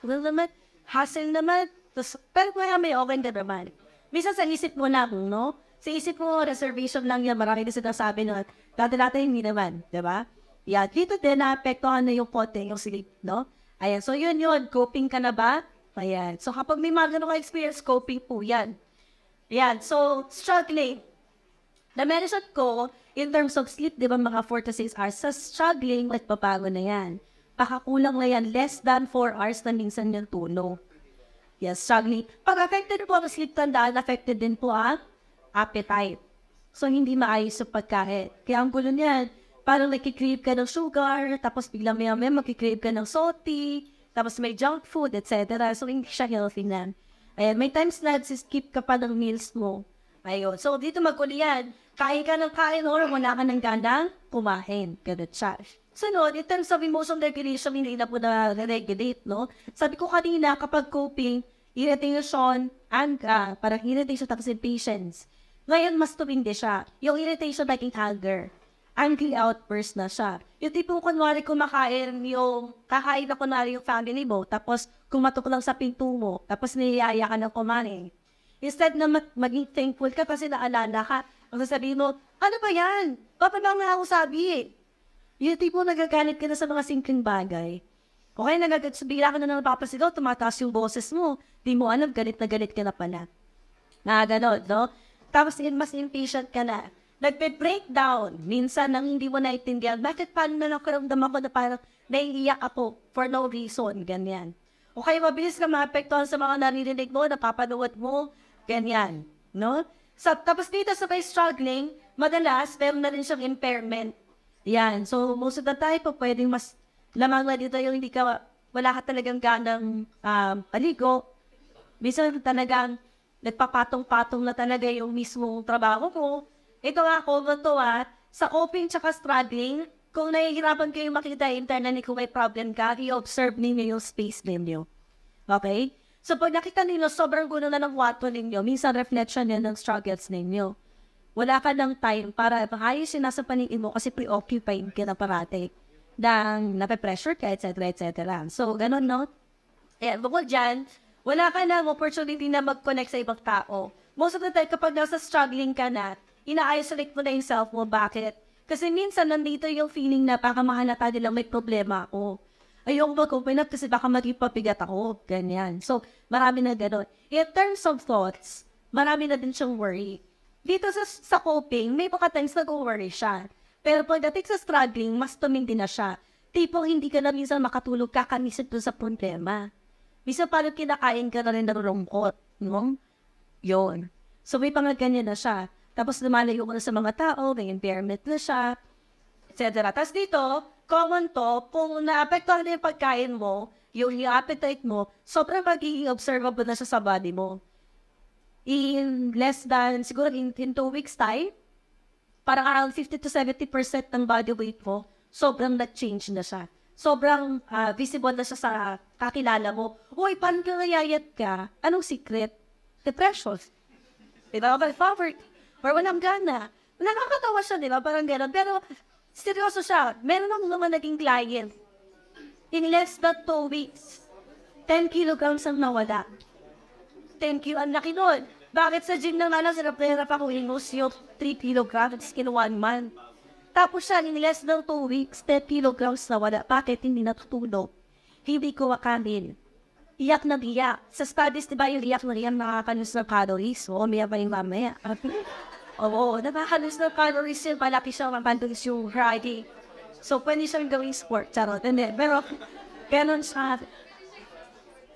Well, ano hassle naman. Tapos, pero kaya may okay na naman. Misa sa isip mo lang, no? Sa isip mo, reservation lang yan. Marami na sinasabi na, dati-dati hindi naman, di ba? Yeah, dito din, naapektuhan na yung konti, yung sleep, no? Ayan, so yun yun, coping ka na ba? Ayan, so kapag may mga ganun ka experience, coping po yan. Ayan, so struggling. Na-mention ko, in terms of sleep, di ba mga 4 to 6 hours, sa struggling, at papago na yan baka kulang na yan, less than 4 hours na minsan yung tulog. Yes, struggling. Pag affected po ang sleep tandaan, affected din po ang appetite. So, hindi maayos sa pagkain. Kaya ang gulo niyan, parang nakikrave ka ng sugar, tapos bigla may maya magkikrave ka ng salty, tapos may junk food, etc. So, hindi siya healthy na. Ayan, may times na skip ka pa ng meals mo. Ayun. So, dito mag magulian, kain ka ng kain or wala ka ng gandang kumain. Ganun siya. So noon, in terms of emotion regulation, hindi na po na-regulate, no? Sabi ko kanina, kapag coping, irritation, anger, parang irritation tapos impatience. Ngayon, mas tumindi siya. Yung irritation naging anger. Angry outburst na siya. Yung tipong kunwari kumakain yung, kakain na kunwari yung family mo, tapos kumatok lang sa pinto mo, tapos niyaya ka ng kumain. Instead na mag- maging thankful ka kasi naalala ka, ang mo, ano ba yan? Papa lang na ako sabi yung tipo nagagalit ka na sa mga simpleng bagay. O kaya nagagalit, bigla ka na nang napapasigaw, tumataas yung boses mo. Di mo alam, galit na galit ka na pala. Na ganon, no? Tapos mas impatient ka na. Nagpe-breakdown. Minsan, nang hindi mo naiintindihan, bakit paano na nakaramdam ako na parang naiiyak ako for no reason, ganyan. O kaya mabilis ka maapektuhan sa mga naririnig mo, napapanood mo, ganyan, no? Sa, tapos dito sa may struggling, madalas, meron na rin siyang impairment yan. So, most of the time, po, pwedeng mas lamang na dito yung hindi ka, wala ka talagang ganang um, paligo. Bisa talagang nagpapatong-patong na talaga yung mismong trabaho ko. Ito nga, common to ha. Ah. Sa coping tsaka struggling, kung nahihirapan kayo makita internally kung may problem ka, i-observe ninyo yung space ninyo. Okay? So, pag nakita ninyo, sobrang gulo na ng wato ninyo, minsan reflection yan ng struggles ninyo wala ka ng time para maayos yung nasa paningin mo kasi preoccupied ka na parati dang nape-pressure ka, etc., etc. So, ganun, no? Eh, bukod dyan, wala ka ng opportunity na mag-connect sa ibang tao. Most of the time, kapag nasa struggling ka na, ina-isolate mo na yung self mo. Bakit? Kasi minsan, nandito yung feeling na baka mahalata nila may problema ako. Ayoko mag-open up kasi baka maging pabigat ako. Ganyan. So, marami na ganun. In terms of thoughts, marami na din siyang worry dito sa, sa coping, may mga times nag-worry siya. Pero pagdating sa struggling, mas tumindi na siya. Tipong hindi ka na minsan makatulog kakamisip doon sa problema. Minsan parang kinakain ka na rin narurungkot. No? Yun. So may pangaganyan na siya. Tapos lumalayo ko na sa mga tao, may impairment na siya, etc. Tapos dito, common to, kung naapektuhan na yung pagkain mo, yung, yung appetite mo, sobrang magiging observable na siya sa body mo in less than, siguro in, in two weeks time, para around 50 to 70% ng body weight mo, sobrang nag-change na siya. Sobrang uh, visible na siya sa kakilala mo. Uy, paano ka nayayat ka? Anong secret? Depression. Diba? By poverty. Or walang gana. Nakakatawa siya, diba? Parang gano'n. Pero, seryoso siya. Meron akong mga naging client. In less than two weeks, 10 kilograms ang nawala. 10 kilo ang laki nun. Bakit sa gym ng nanas, pera pa kung inus yung 3 kilograms in one month. Tapos siya, in less than 2 weeks, 10 kilograms na wala. Bakit hindi natutulog? Hindi ko wakanin. Iyak na iyak. Sa studies, di ba yung iyak na iyak nakakanus ng calories? Oo, may ba yung mamaya? Oo, nakakanus ng calories yun. Malaki siya ang pandulis yung riding. So, pwede siyang gawing sport. Charot. Hindi. Pero, ganon siya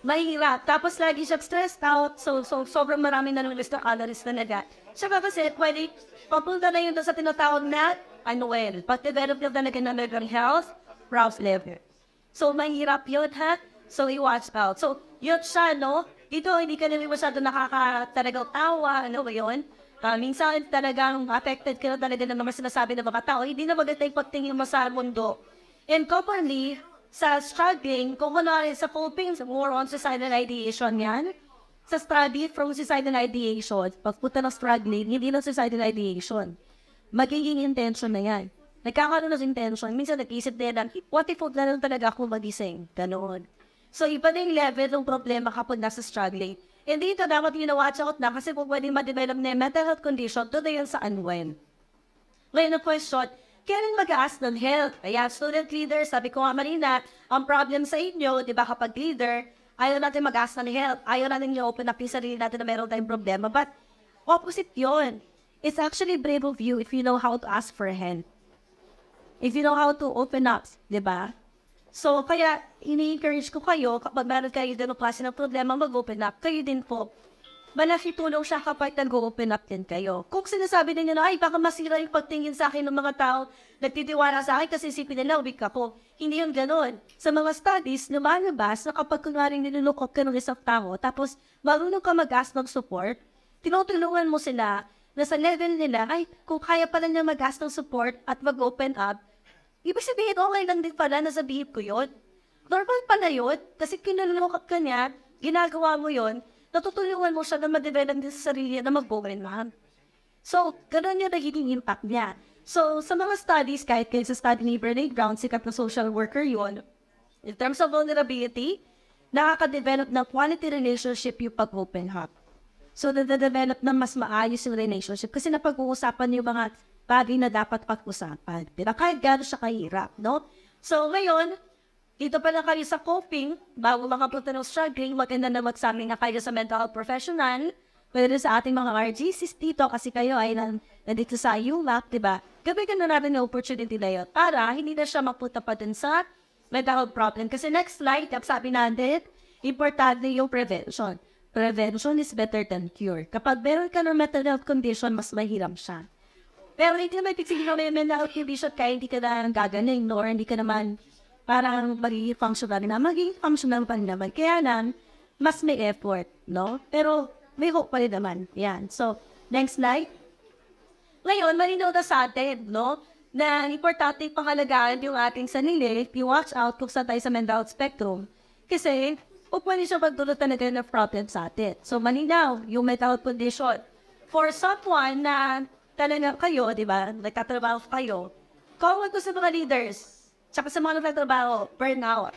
mahirap. Tapos lagi siya stressed out. So, so sobrang marami na ng list of calories talaga. Siya ba kasi pwede papunta na yun sa tinatawag na unwell. Ano, Pag-develop na talaga ng mental health, problem. So mahirap yun ha. So he watch out. So yun siya, no? Dito hindi ka namin masyado nakakatalagang tawa. Ano ba yun? Uh, minsan talagang affected ka na talaga ng mga sinasabi ng mga tao. Hindi na maganda yung pagtingin mo sa mundo. And commonly, sa struggling, kung rin sa coping, more on suicidal ideation yan, sa study from suicidal ideation, pagpunta ng struggling, hindi na suicidal ideation. Magiging intention na yan. Nagkakaroon ng intention. Minsan nag-isip din na, what if na lang talaga ako magising? Ganoon. So, iba na yung level ng problema kapag nasa struggling. Hindi dito, dapat ginawatch out na kasi kung pwede ma-develop na yung mental health condition, doon na yan sa unwind. Ngayon, ang question, kailan mag ask ng help? Kaya student leader, sabi ko nga Marina, ang problem sa inyo, di ba kapag leader, ayaw natin mag ask ng help, ayaw natin i-open up yung sarili natin na meron tayong problema. But opposite yon. It's actually brave of you if you know how to ask for a hand. If you know how to open up, di ba? So, kaya ini-encourage ko kayo kapag meron kayo din ng klase ng problema, mag-open up. Kayo din po, ba nakitulong siya kapag nag-open up din kayo. Kung sinasabi ninyo na, ay, baka masira yung pagtingin sa akin ng mga tao nagtitiwala sa akin kasi isipin nila, weak ako. Hindi yun ganun. Sa mga studies, lumalabas na kapag kunwari nilulukot ka ng isang tao, tapos marunong ka mag-ask ng support, tinutulungan mo sila na sa level nila, ay, kung kaya pala niya mag-ask ng support at mag-open up, ibig sabihin, okay lang din pala na sabihin ko yun. Normal pala yun, kasi kinulungkot ka niya, ginagawa mo yun, natutulungan mo siya na ma-develop din sa sarili na mag-open man. So, ganun yung nagiging impact niya. So, sa mga studies, kahit kayo sa study ni Brene Brown, sikat na social worker yon. In terms of vulnerability, nakaka-develop ng quality relationship yung pag-open up. So, nade-develop na mas maayos yung relationship kasi napag-uusapan yung mga bagay na dapat pag-usapan. Pero kahit gano'n siya kahirap, no? So, ngayon, dito pa lang kayo sa coping, bago makapunta ng struggling, maganda na magsabi na kayo sa mental health professional, pwede sa ating mga RGCs dito kasi kayo ay nandito sa ULAC, di ba? Gabigyan na natin ng opportunity na yun para hindi na siya mapunta pa din sa mental health problem. Kasi next slide, sabi natin, importante yung prevention. Prevention is better than cure. Kapag meron ka ng mental health condition, mas mahirap siya. Pero hindi naman pipigil na may mental health condition kaya hindi ka na gagaling, nor hindi ka naman para ang magiging functional na magiging functional pa rin naman. Kaya lang, mas may effort, no? Pero may hope pa rin naman. Yan. So, next slide. Ngayon, malinaw na sa atin, no? Na importante pangalagaan yung ating sanili if you watch out kung saan tayo sa mental spectrum. Kasi, huwag pwede siya magdulot talaga ng problem sa atin. So, malinaw yung mental condition. For someone na talaga kayo, di ba, nagtatrabaho kayo, comment ko sa mga leaders, tsaka sa mga nagtatrabaho, burnout.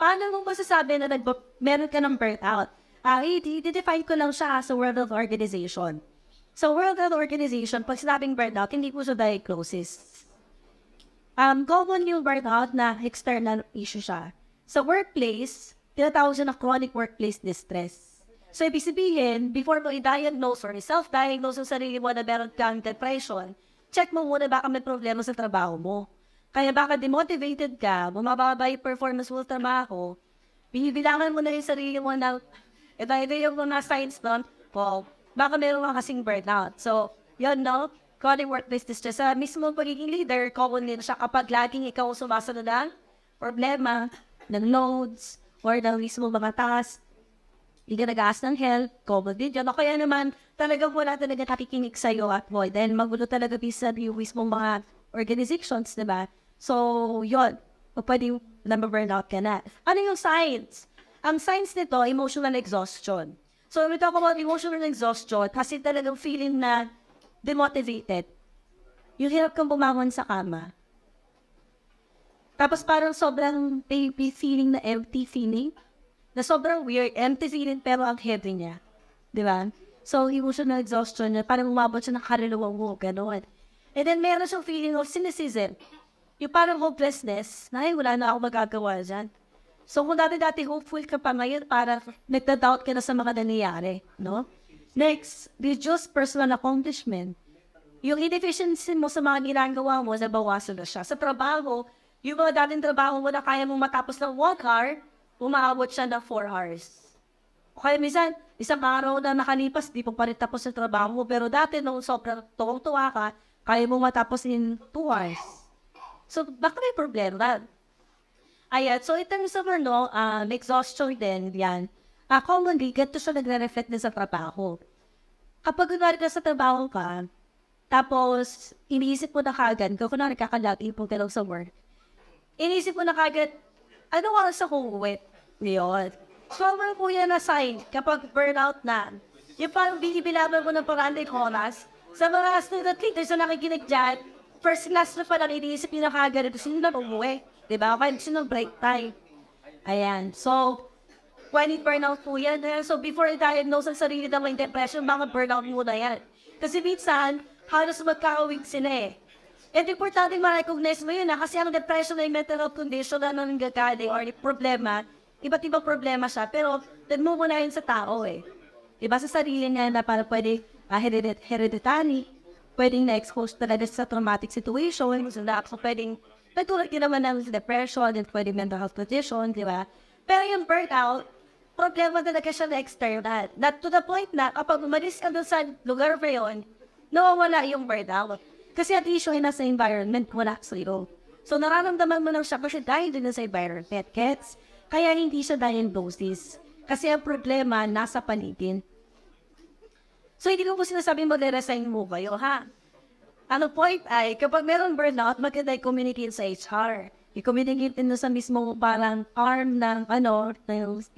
Paano mo masasabi na nag meron ka ng burnout? Uh, i-define ko lang siya ah, sa World Health Organization. Sa World Health Organization, pag sinabing burnout, hindi po sa diagnosis. Um, common yung burnout na external issue siya. Sa workplace, tinatawag siya na chronic workplace distress. So, ibig sabihin, before mo i-diagnose or self-diagnose yung sarili mo na meron kang depression, check mo muna baka may problema sa trabaho mo kaya baka demotivated ka, bumababa yung performance mo sa trabaho, bibilangan mo na yung sarili mo na, ito, ito yung mga signs doon, po, baka meron ka kasing burnout. So, yun, no? Calling workplace distress. Sa mismo pagiging leader, common din siya kapag laging ikaw sumasunod ng problema, ng loads, or ng mismo mga tasks, hindi nag-aas ng help, common din dyan. O kaya naman, talagang wala talaga nakikinig sa'yo at boy, dahil magulo talaga bisan yung mismo mga organizations, di ba? So, yun. O pwede na-burnout ka na. Ano yung signs? Ang signs nito, emotional exhaustion. So, when we talk about emotional exhaustion, kasi talagang feeling na demotivated. Yung hirap kang bumangon sa kama. Tapos parang sobrang baby feeling na empty feeling. Na sobrang weird, empty feeling, pero ang heavy niya. Di ba? So, emotional exhaustion niya, parang umabot siya ng karelawang huwag, gano'n. And then meron siyang feeling of cynicism. Yung parang hopelessness, na ay, wala na ako magagawa dyan. So kung dati-dati hopeful ka pa ngayon, parang nagda-doubt ka na sa mga nangyayari, no? Next, reduce personal accomplishment. Yung inefficiency mo sa mga ginagawa mo, nabawasan na siya. Sa trabaho, yung mga dating trabaho mo na kaya mong matapos ng 1 hour, umaabot siya ng 4 hours. O kaya minsan, isang araw na nakalipas, di pa rin tapos sa trabaho mo. Pero dati, nung sobrang tuwang-tuwa ka, kaya mo matapos in 2 hours. So, baka may problema. Ayan, so in terms of ano, um, exhaustion din, yan. Uh, commonly, ganito siya nagre-reflect din sa trabaho. Kapag kunwari ka sa trabaho ka, tapos iniisip mo na kagad, kung kunwari kakalagi po ganun sa work, iniisip mo na kagad, ano oras ako uwi? Yun. Sobrang po yan na sign kapag burnout na. Yung parang binibilaban mo ng parang oras, sa mga student leaders na nakikinig dyan, first class na pala iniisip nyo na kagad, gusto nyo na umuwi. Diba? Kaya gusto break time. Ayan. So, pwede burnout po yan. So, before i-diagnose ang sarili ng may depression, mga burnout muna yan. Kasi minsan, halos magkakawig sila eh. And importante ma-recognize mo yun na ah, kasi ang depression ay mental health condition na nang gagaling or problema, iba't ibang problema siya, pero nagmumula yun sa tao eh. Diba sa sarili niya na para pwede uh, heredit- hereditary, pwedeng na-expose talaga sa traumatic situation, na so pwedeng, nagtulad din naman ng depression, and pwedeng mental health condition, di ba? Pero yung burnout, problema talaga siya na external. Not to the point na kapag umalis ka doon sa lugar pa yun, nawawala yung burnout. Kasi at issue ay nasa environment, wala sa iyo. So nararamdaman mo lang siya kasi dahil din sa environment, gets? Kaya hindi siya dahil diagnosis. Kasi ang problema nasa paligid. So, hindi ko po sinasabi magre-resign mo kayo, ha? Ano point ay, kapag meron burnout, maganda i community sa HR. I-communicate din sa mismo parang arm ng, ano,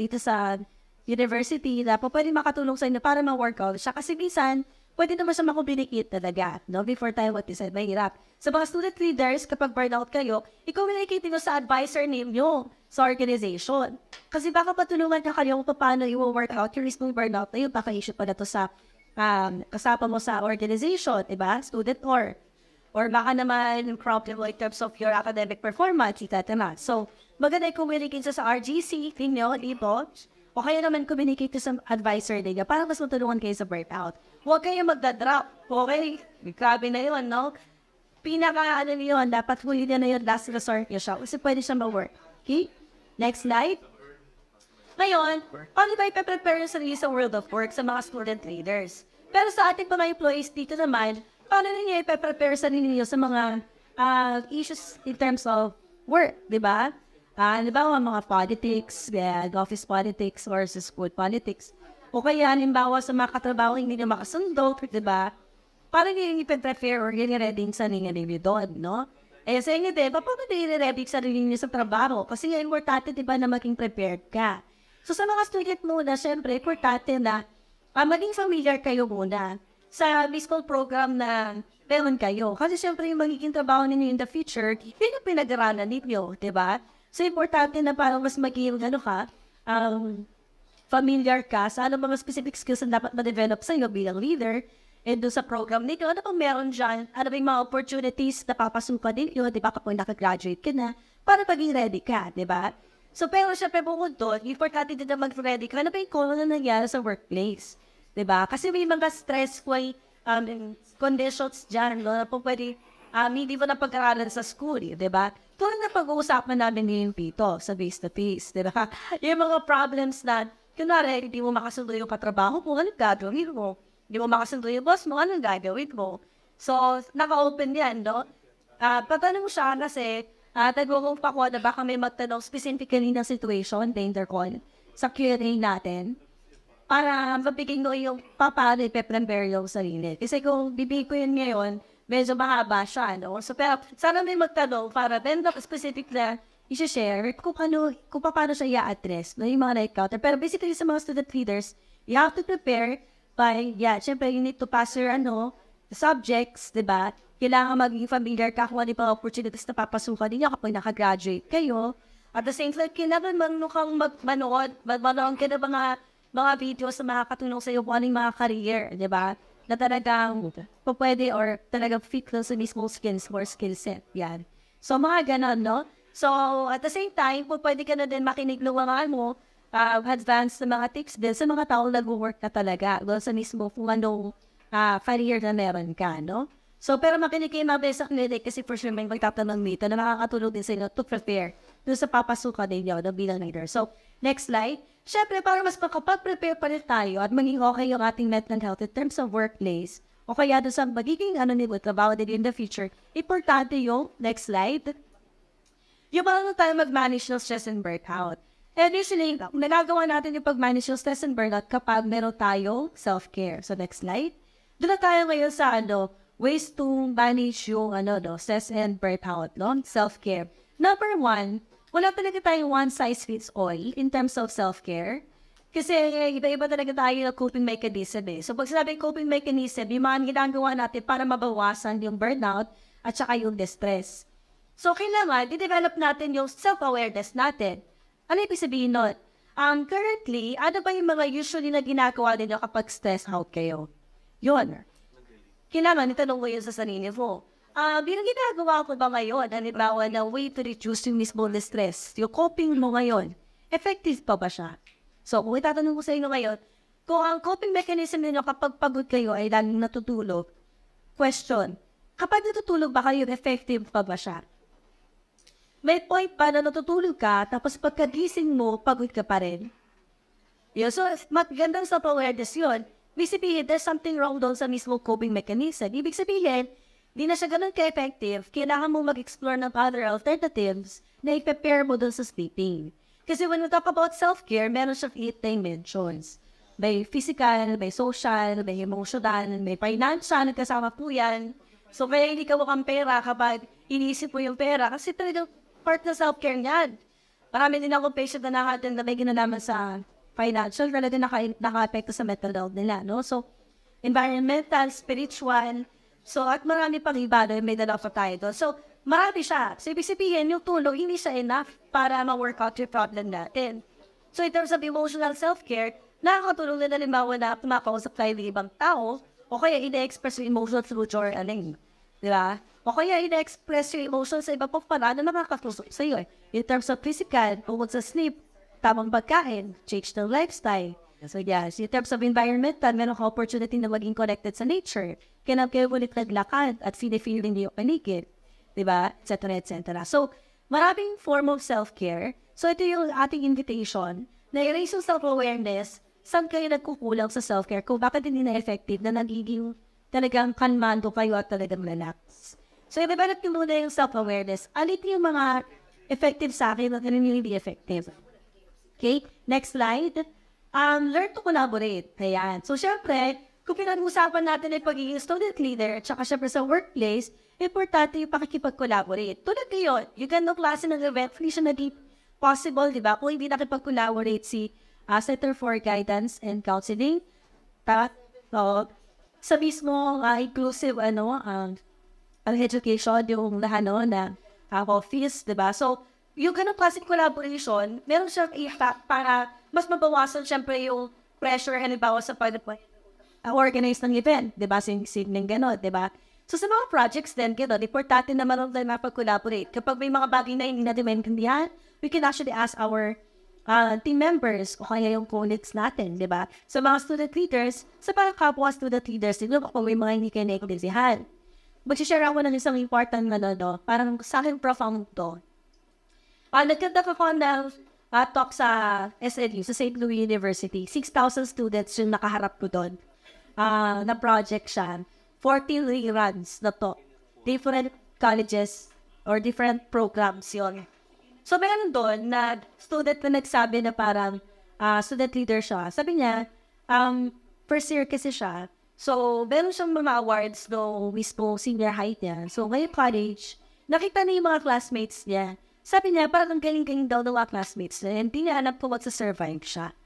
dito sa university na po pwede makatulong sa inyo para ma-workout siya. Kasi minsan, pwede naman siya makommunicate talaga, no? Before tayo what is mahirap. Sa mga student leaders, kapag burnout kayo, i-communicate nyo sa advisor ninyo sa organization. Kasi baka patulungan ka kayo kung paano i-work out yung risk ng burnout na yun. Baka issue pa na to sa um, kasama mo sa organization, di ba? Student or, Or baka naman yung problem in terms of your academic performance, itatama. So, maganda yung communicate sa RGC, ninyo, dito. O kaya naman communicate sa advisor ninyo para mas matulungan kayo sa breakout. Huwag kayo magdadrop. Okay? Grabe na yun, no? Pinaka, ano yun, dapat huli na, na yun last resort nyo siya kasi pwede siya ma-work. Okay? Next slide. Ngayon, paano ba ipe-prepare yung sarili sa world of work sa mga student leaders? Pero sa ating mga employees dito naman, paano ninyo ipe-prepare sarili ninyo sa mga uh, issues in terms of work, di ba? Uh, di ba mga politics, yeah, office politics versus sa school politics? O kaya, halimbawa sa mga katrabaho hindi na makasundo, di ba? Parang yung ipe-prepare or yung ready sa ninyo ninyo doon, no? Eh, sa inyo, di ba, paano nire-ready sa ninyo sa trabaho? Kasi nga, importante, di ba, na maging prepared ka. So sa mga student muna, syempre, importante na uh, maging familiar kayo muna sa mismong program na meron kayo. Kasi syempre yung magiging trabaho ninyo in the future, yun yung pinag-aralan ninyo, di ba? So importante na para mas maging ano ka, um, familiar ka sa ano mga specific skills na dapat ma-develop sa'yo bilang leader and doon sa program nito, ano bang meron dyan? Ano ba yung mga opportunities na papasok papasukan din yun, di ba, kapag nakagraduate ka na, para paging ready ka, di ba? So, pero syempre bukod doon, importante din na mag-ready ka. Ano ba yung kung ano nangyari sa workplace? ba diba? Kasi may mga stressful um, conditions dyan, no? Na po pwede, um, hindi mo napag-aralan sa school, eh, di ba? Tulad na pag-uusapan namin ngayon dito sa face-to-face, di ba? yung mga problems na, kunwari, hindi mo makasundo yung katrabaho mo, anong gagawin mo? Hindi mo makasundo yung boss mo, anong gagawin mo? So, naka-open yan, no? Uh, patanong siya kasi, at nag-hope ako na baka may magtanong specifically ng situation, danger call, sa Q&A natin para mabigyan ko yung paano i-prepare sa sarili. Kasi kung bibigyan ko yun ngayon, medyo mahaba siya, no? So, pero sana may magtanong para then the specific na isi-share kung, ano, kung paano siya i-address no, yung mga na-encounter. Pero basically sa mga student leaders, you have to prepare by, yeah, syempre you need to pass your, ano, the subjects, di ba? kailangan maging familiar ka kung ano yung mga opportunities na papasukan ninyo kapag nakagraduate kayo. At the same time, kailangan marunong kang magmanood, magmanood ka na mga, mga videos na makakatulong sa'yo kung ano yung mga career, di ba? Na talagang pwede or talaga fit lang sa mismo skills or skill set. Yan. So, mga ganun, no? So, at the same time, pwede ka na din makinig ng mga mo, ano, uh, ah, advanced na mga tips din sa mga tao nag-work na talaga. Well, sa mismo kung ano uh, career na meron ka, no? So, pero makinig kayo mga sa clinic kasi for sure may magtatanong dito na nakakatulong din sa inyo to prepare doon sa papasukan ninyo ng bilang leader. So, next slide. Siyempre, para mas makapag-prepare pa rin tayo at maging okay yung ating mental health in terms of workplace o kaya doon sa magiging ano ni trabaho din in the future, importante yung next slide. Yung paano tayo mag-manage ng stress and burnout. And usually, nagagawa natin yung pag-manage ng stress and burnout kapag meron tayo self-care. So, next slide. Doon na tayo ngayon sa ano, ways to manage yung ano, no, stress and burnout, no? self-care. Number one, wala talaga tayong one size fits all in terms of self-care. Kasi iba-iba talaga tayo ng coping mechanism eh. So pag sinabi coping mechanism, yung mga ginagawa natin para mabawasan yung burnout at saka yung distress. So kailangan, di-develop natin yung self-awareness natin. Ano ibig sabihin nun? Um, currently, ano ba yung mga usually na ginagawa ninyo kapag stress out kayo? Yun kailangan itanong ko yun sa sarili mo. Uh, bilang ginagawa ko ba ngayon, halimbawa na way to reduce yung mismo the stress, yung coping mo ngayon, effective pa ba siya? So, kung itatanong ko sa inyo ngayon, kung ang coping mechanism ninyo kapag pagod kayo ay lang natutulog, question, kapag natutulog ba kayo, effective pa ba siya? May point pa na natutulog ka, tapos pagkagising mo, pagod ka pa rin. Yun, so, magandang sa awareness yun Ibig sabihin, there's something wrong doon sa mismo coping mechanism. Ibig sabihin, di na siya ganun ka-effective. Kailangan mo mag-explore ng other alternatives na i-prepare mo doon sa sleeping. Kasi when we talk about self-care, meron siyang eight dimensions. May physical, may social, may emotional, may financial, kasama po yan. So kaya hindi ka mukhang pera kapag iniisip mo yung pera. Kasi talagang part na self-care niyan. Marami din ako patient na nakatin na may ginalaman sa financial talaga naka, naka-apekto sa mental health nila, no? So, environmental, spiritual, so at marami pang iba na may dalaw pa tayo doon. So, marami siya. So, ibig sabihin, yung tulog, hindi siya enough para ma-work out yung problem natin. So, in terms of emotional self-care, nakakatulong na nalimbawa na kumakausap tayo ng ibang tao o kaya ina-express yung emotions through journaling. Di ba? O kaya ina-express yung emotions sa iba pang paraan na nakakatusok sa iyo eh. In terms of physical, bukod sa sleep, tamang pagkain, change the lifestyle. So yes, in terms of environmental, meron ka opportunity na maging connected sa nature. Kaya kayo ulit naglakad at feel din yung paligid. Diba? Etc. Etc. So, maraming form of self-care. So ito yung ating invitation na i-raise yung self-awareness saan kayo nagkukulang sa self-care kung bakit hindi na-effective na nagiging talagang kanmando kayo at talagang relax. So, i-develop nyo muna yung self-awareness. Alit yung mga effective sa akin at ano yung hindi effective. Okay? Next slide. Um, learn to collaborate. Ayan. So, syempre, kung pinag-usapan natin ay pagiging student leader at saka syempre sa workplace, importante yung pakikipag-collaborate. Tulad ngayon, yung ganong klase ng event, functionally possible, di ba? Kung hindi nakipag-collaborate si uh, Center for Guidance and Counseling, tama? So, sa mismo uh, inclusive ano, ah, ang um, education, yung ano, na uh, office, di ba? So, yung ganong klaseng collaboration, meron siyang impact para mas mabawasan siyempre yung pressure halimbawa sa pag uh, organize ng event, di ba? Sing-sing gano'n, di ba? So sa mga projects din, gano'n, importante naman ang tayo mapag-collaborate. Kapag may mga bagay na hindi natin maintindihan, we can actually ask our uh, team members o kaya yung colleagues natin, di ba? Sa mga student leaders, sa parang kapwa student leaders, di ba kung may mga hindi kayo naintindihan. Magsishare ako ng isang important na ano, no? parang sa akin profound to. Uh, nagkanda ko ng uh, talk sa SLU, sa St. Louis University. 6,000 students yung nakaharap ko doon. Uh, na project siya. 40 runs na to. Different colleges or different programs yon. So, meron doon na student na nagsabi na parang uh, student leader siya. Sabi niya, um, first year kasi siya. So, meron siyang mga awards no, mismo senior height niya. So, ngayon college, nakita na yung mga classmates niya sabi niya, parang galing-galing daw ng mga classmates na hindi niya alam kung magsasurvive siya.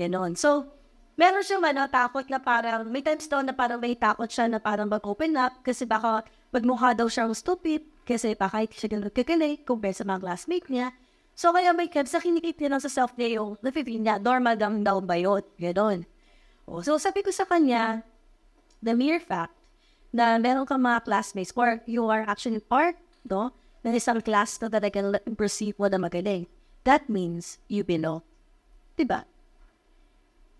Ganon. So, meron siyang ano, takot na parang, may times daw na parang may takot siya na parang mag-open up kasi baka magmukha daw siya siyang stupid kasi baka hindi siya ganun kagaling kumpare sa mga classmate niya. So, kaya may times na kinikit niya lang sa self niya yung napipin niya, normal lang daw ba yun? Ganon. so, sabi ko sa kanya, the mere fact na meron kang mga classmates or you are actually part, no? ng isang class na talagang perceive mo na magaling, that means you belong. Diba?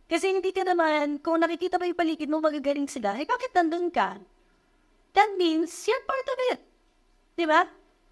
Kasi hindi ka naman, kung nakikita mo yung paligid mo, magagaling sila, eh bakit nandun ka? That means you're part of it. Diba?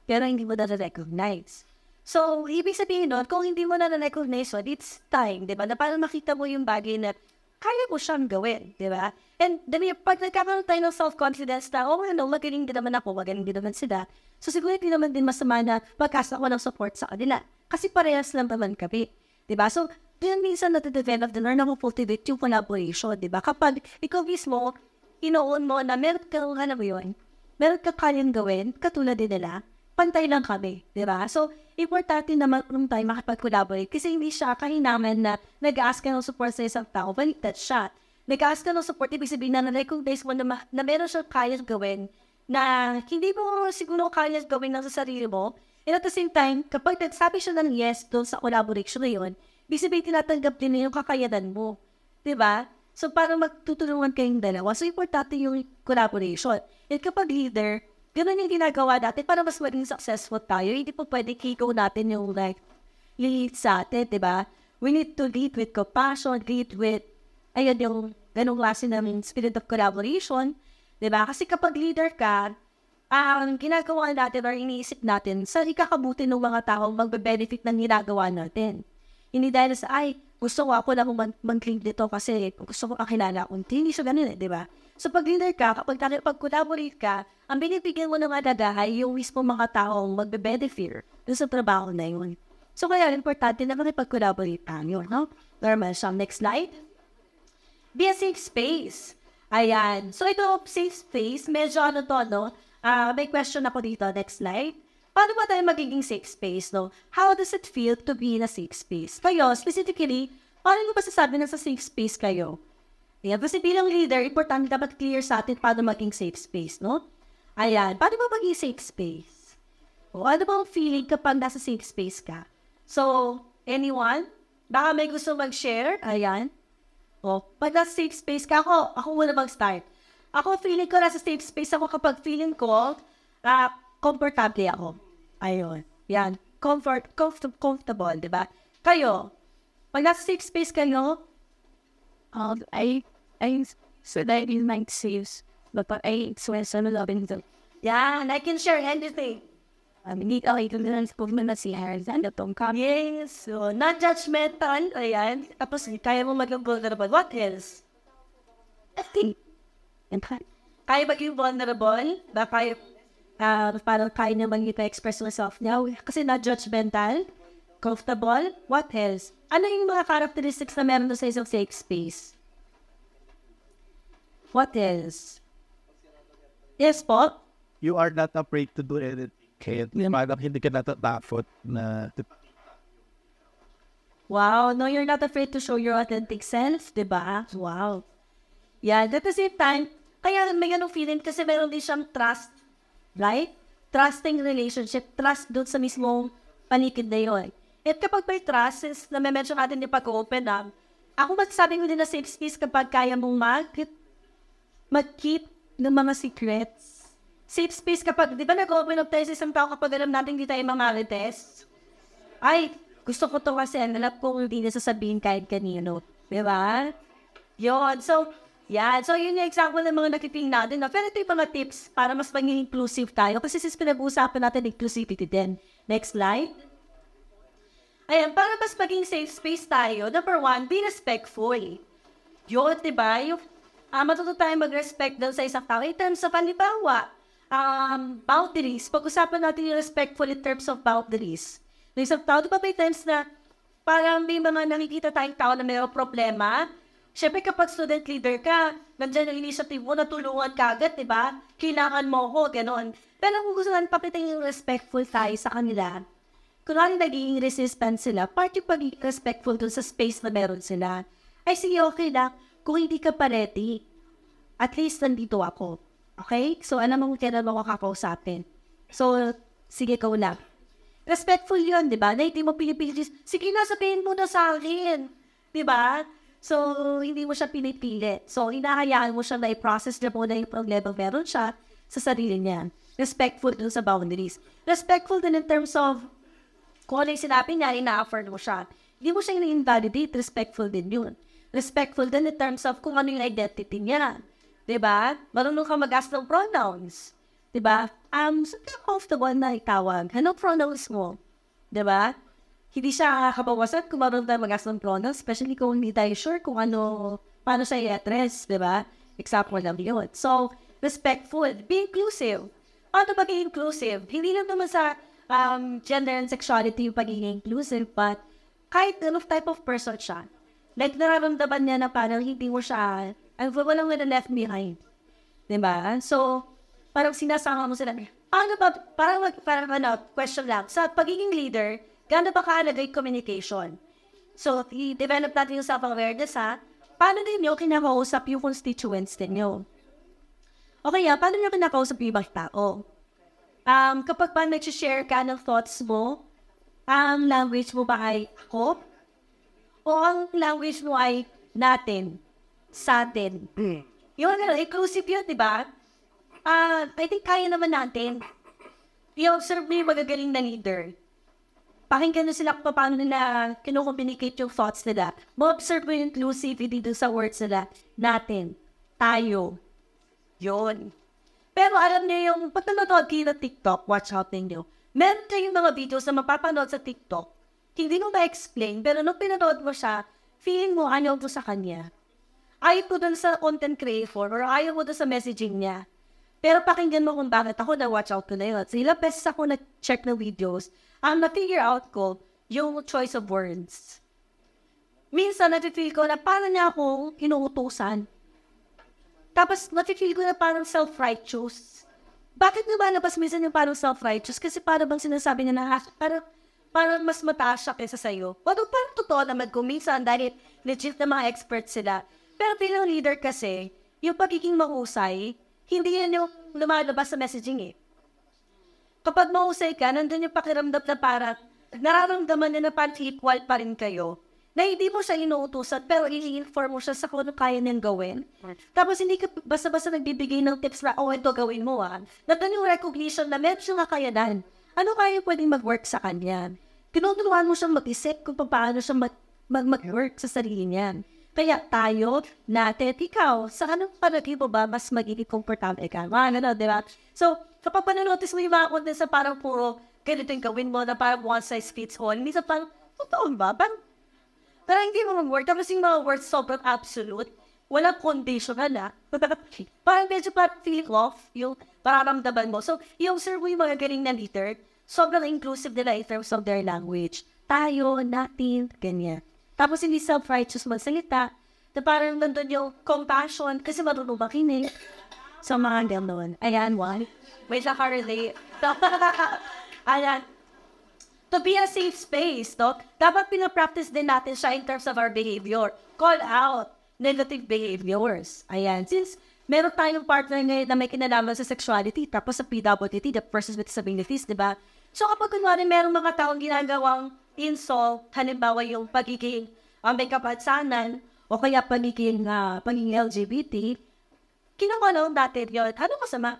Pero hindi mo na recognize So, ibig sabihin nun, kung hindi mo na na-recognize yun, it's time, di ba? Na parang makita mo yung bagay na kaya ko siyang gawin, di ba? And then, pag nagkakaroon tayo ng self-confidence na, oh, ano, magaling din naman ako, magaling din naman sila. So, siguro hindi naman din masama na magkas ako ng support sa kanila. Kasi parehas lang naman kami. Di ba? So, yun minsan natidevelop din or nakukultivate yung collaboration, di ba? Kapag ikaw mismo, inoon mo na meron ka, alam mo yun, meron ka kayang gawin, katulad din nila, pantay lang kami, di ba? So, importante naman kung tayo makipag-collaborate kasi hindi siya kahinaman na nag-ask ka ng support sa isang tao, baliktad siya. Nag-ask ka ng support, ibig sabihin na na-recognize mo na, ma- na meron siya kaya gawin na hindi mo siguro kaya gawin ng sa sarili mo. And at the same time, kapag nagsabi siya ng yes doon sa collaboration na yun, ibig sabihin tinatanggap din yung kakayanan mo. Di ba? So, para magtutulungan kayong dalawa. So, importante yung collaboration. At kapag leader, ganun yung ginagawa natin para mas maging successful tayo. Hindi po pwede kiko natin yung like, lead sa atin, di ba? We need to lead with compassion, lead with, ayun yung ganung klase ng spirit of collaboration, di ba? Kasi kapag leader ka, ang um, ginagawa natin or iniisip natin sa ikakabuti ng mga tao magbe-benefit ng ginagawa natin. Hindi dahil sa, ay, gusto ko ako na mag- mag-link dito kasi gusto ko ang kilala ko. Hindi siya ganun eh, di ba? So pag leader ka, kapag pag-collaborate ka, ang binibigyan mo ng alaga ay yung mismo mga taong magbe-benefit doon sa trabaho na yun. So kaya importante na makipag-collaborate tayo, no? Normal siya. Next slide. Be a safe space. Ayan. So ito, safe space, medyo ano to, no? Uh, may question ako dito. Next slide. Paano ba tayo magiging safe space, no? How does it feel to be in a safe space? Kayo, specifically, paano nyo ba sasabi na sa safe space kayo? Ayan, kasi bilang leader, importante dapat clear sa atin paano maging safe space, no? Ayan, paano ba maging safe space? O ano bang feeling kapag nasa safe space ka? So, anyone? Baka may gusto mag-share? Ayan. O, pag nasa safe space ka, ako, ako muna mag-start. Ako, feeling ko nasa safe space ako kapag feeling ko, uh, comfortable ako. Ayun. Yan. Comfort, comf- comfortable, di ba? Kayo, pag nasa safe space kayo, called egg, eggs. So that you might save about eight swears and loving them. Yeah, and I can share anything. I mean, need all ito na po na si Harrison na tong come. Yes, so non-judgmental, ayan. Tapos kaya mo maging vulnerable. What else? I think, in fact, kaya maging vulnerable, baka uh, ah, parang kaya naman ito express myself niya. Kasi not judgmental comfortable. What else? Ano yung mga characteristics na meron sa isang safe space? What else? Yes po? You are not afraid to do anything. Kaya yeah. parang hindi ka natatakot na Wow, no, you're not afraid to show your authentic self, di ba? Wow. Yeah, at the same time, kaya may ganong feeling kasi meron din siyang trust, right? Trusting relationship, trust doon sa mismong panikid na yun. At kapag may trusses na may medyo natin ipag-open up, ah. ako masasabi ko din na safe space kapag kaya mong mag keep mag-keep ng mga secrets. Safe space kapag, di ba nag-open up tayo sa isang tao kapag alam natin hindi tayo mamarites? Ay, gusto ko to kasi alam ko hindi na sasabihin kahit kanino. Di ba? Yun. So, Yeah. So, yun yung example ng mga nakiting natin. No? Pero ito yung mga tips para mas maging inclusive tayo. Kasi since pinag-uusapan natin inclusivity din. Next slide. Ayan, para mas maging safe space tayo, number one, be respectful. Yun, diba? Yung, uh, matuto tayo mag-respect daw sa isang tao. In terms of, halimbawa, um, boundaries, pag-usapan natin yung respectful in terms of boundaries. Yung isang tao, di ba may times na parang may mga nakikita tayong tao na may problema, Siyempre, kapag student leader ka, nandiyan yung initiative mo, natulungan ka agad, di ba? Kailangan mo ko, gano'n. Pero kung gusto natin papitin yung respectful tayo sa kanila, kung naging resistant sila, party pagiging respectful dun sa space na meron sila. Ay sige, okay lang. Kung hindi ka pa ready, at least nandito ako. Okay? So, alam ano mo kung kailan mo kakausapin. So, sige, ka na. Respectful yun, di ba? Na hindi mo pinipilit. Sige na, sabihin mo na sa akin. Di ba? So, hindi mo siya pinipili. So, inahayaan mo siya na i-process na muna yung problema meron siya sa sarili niya. Respectful dun sa boundaries. Respectful din in terms of kung ano yung sinabi niya, ina-affirm mo siya. Hindi mo siya invalidate, respectful din yun. Respectful din in terms of kung ano yung identity niya. ba? Diba? Marunong ka mag-ask ng pronouns. ba? Diba? Um, saan ka comfortable na itawag? Anong pronouns mo? ba? Diba? Hindi siya kakabawasan kung marunong tayo mag-ask ng pronouns, especially kung hindi tayo sure kung ano, paano siya i-address, ba? Diba? Example lang yun. So, respectful, be inclusive. Ano ba inclusive? Hindi lang naman sa um, gender and sexuality yung pagiging inclusive, but kahit ano type of person siya, like nararamdaman niya na parang hindi mo siya, and walang na left behind. Diba? So, parang sinasama mo sila, ano ba, parang, mag, parang ano, question lang, sa pagiging leader, gaano ba kaalaga yung communication? So, i-develop natin yung self-awareness ha, paano din ninyo kinakausap yung constituents din ninyo? O kaya, paano nyo kinakausap yung ibang tao? um, kapag pa nag-share ka ng thoughts mo, ang language mo ba ay ako? O ang language mo ay natin, sa atin? Mm. Yun, uh, inclusive yun, di ba? Uh, I think kaya naman natin. I-observe mo yung magagaling na leader. Pakinggan nyo sila kung paano nila kinokommunicate yung thoughts nila. Ma-observe mo yung inclusivity dito sa words nila. Natin. Tayo. Yun. Pero alam niyo yung, pag nanonood kayo na TikTok, watch out ninyo. Meron kayong mga videos na mapapanood sa TikTok, hindi mo ma-explain, pero nung pinanood mo siya, feeling mo ayaw mo sa kanya. Ayaw ko dun sa content creator or ayaw mo dun sa messaging niya. Pero pakinggan mo kung bakit ako na-watch out ko na yun. Sa ilang beses ako na-check na videos, ang um, na-figure out ko, yung choice of words. Minsan, nafe ko na parang niya ako inuutusan. Tapos, mafe-feel ko na parang self-righteous. Bakit ba labas minsan yung parang self-righteous? Kasi parang bang sinasabi niya na, ah, parang, parang mas mataas siya kaysa sa'yo. Although parang totoo naman kung minsan dahil legit na mga experts sila. Pero bilang leader kasi, yung pagiging mahusay, hindi yan yung lumalabas sa messaging eh. Kapag mahusay ka, nandun yung pakiramdam na parang nararamdaman niya na parang equal pa rin kayo na hindi mo siya inuutusan, pero i-inform mo siya sa kung ano kaya niyang gawin. Tapos hindi ka basta-basta nagbibigay ng tips na, oh, ito gawin mo ah. Nagdan yung recognition na meron siyang kakayanan. Ano kaya pwedeng mag-work sa kanya? Tinutulungan mo siyang mag-isip kung paano siya mag- mag- work sa sarili niya. Kaya tayo, natin, ikaw, sa anong panagin mo ba mas magiging comfortable ka? Mga ano, di ba? So, kapag panonotice mo yung mga content sa parang puro, ganito yung gawin mo na parang one size fits all, minsan parang, totoo ba? Parang pero hindi mo mag-word. Tapos yung mga words sobrang absolute. Wala conditional na. parang medyo parang feeling off yung pararamdaman mo. So, yung sir mo yung mga galing na leader, sobrang inclusive nila in terms of their language. Tayo, natin, ganyan. Tapos hindi self-righteous magsalita. Na parang nandun yung compassion kasi marunong makinig. So, mga gano'n. Ayan, one. May nakarelate. Ayan to be a safe space, no? Dapat pinapractice din natin siya in terms of our behavior. Call out negative behaviors. Ayan. Since meron tayong partner ngayon na may kinalaman sa sexuality, tapos sa PWT, the persons with disabilities, di ba? So kapag kunwari meron mga taong ginagawang insult, halimbawa yung pagiging um, may kapansanan, o kaya pagiging, uh, pagiging LGBT, kinakalaw natin yun. Ano kasama?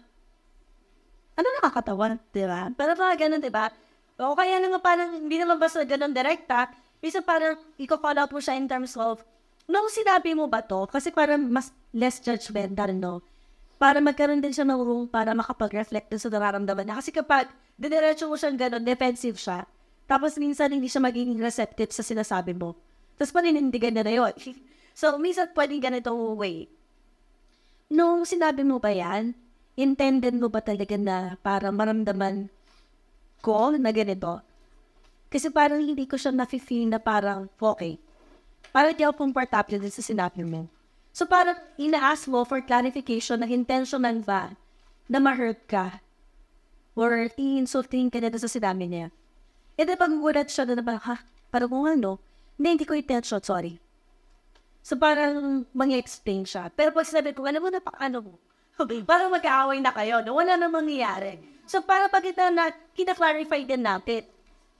Ano nakakatawa, di ba? Pero talaga ganun, di ba? O kaya naman parang hindi naman basta ganun direkta. ha. Isa parang i-call out mo siya in terms of, nung sinabi mo ba to? Kasi parang mas less judgmental, no? Para magkaroon din siya ng room para makapag-reflect sa nararamdaman niya. Kasi kapag diniretso mo siyang ganun, defensive siya. Tapos minsan hindi siya magiging receptive sa sinasabi mo. Tapos paninindigan na na yun. so, minsan pwedeng ganito way. Nung sinabi mo ba yan, intended mo ba talaga na para maramdaman ko na ganito. Kasi parang hindi ko siya nafe-feel na parang, okay, parang di ako comfortable din sa sinabi mo. So parang ina-ask mo for clarification na intentional ba na ma-hurt ka or i-insulting ka na sa sinabi niya. And e di pag-ulat siya na parang, ha, parang kung ano, hindi, hindi ko intention, sorry. So parang mag explain siya. Pero pag sinabi ko, alam mo na pa, ano mo, Parang mag-aaway na kayo. No? Wala na mangyayari. So, para pag ito na, kina-clarify din natin.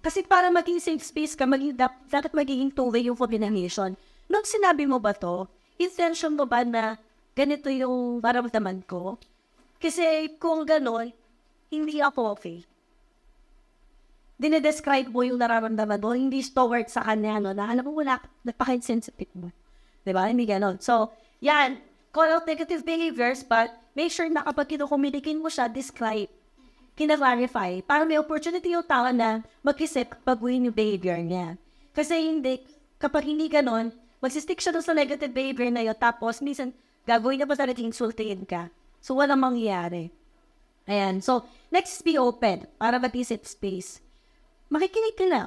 Kasi para maging safe space ka, maging, dapat magiging two-way yung combination. Nung sinabi mo ba to, intention mo ba na ganito yung maramdaman ko? Kasi kung ganon, hindi ako okay. Dinedescribe mo yung nararamdaman mo, hindi towards sa kanya, no, na alam mo wala, napaka-insensitive mo. Diba? Hindi ganon. So, yan, call out negative behaviors, but make sure na kapag kinukommunicate mo siya, describe, kina para may opportunity yung tao na mag-isip baguhin yung behavior niya. Kasi hindi, kapag hindi ganon, magsistick siya doon sa negative behavior na yun, tapos minsan gagawin niya pa sana insultin ka. So, walang mangyayari. Ayan. So, next is be open para mag-isip space. Makikinig ka na.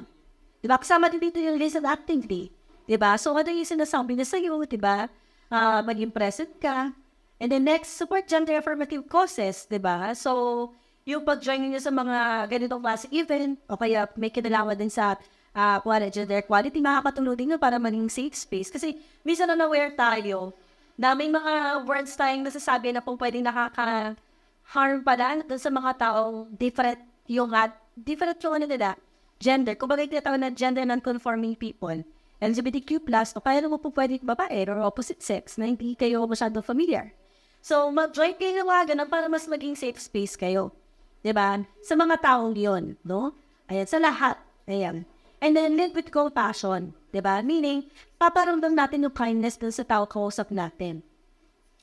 Diba? Kasama din dito yung listen actively. Diba? So, ano yung sinasabi na sa'yo, diba? uh, maging present ka. And then next, support gender affirmative causes, di ba? So, yung pag-join niyo sa mga ganitong class event, o kaya may kinalaman din sa uh, kuwari, gender equality, makakatulong din para maging safe space. Kasi minsan na aware tayo na may mga words tayong nasasabi na po pwedeng nakaka-harm pala dun sa mga taong different yung at different yung ano nila, gender. Kung bagay tinatawag na gender non-conforming people. LGBTQ+, o kaya mo po pwede babae or opposite sex na hindi kayo masyadong familiar. So, mag-join kayo ng mga para mas maging safe space kayo. ba? Diba? Sa mga taong yon, no? Ayan, sa lahat. Ayan. And then, live with compassion. ba? Diba? Meaning, paparamdam natin yung kindness dun sa tao kausap natin.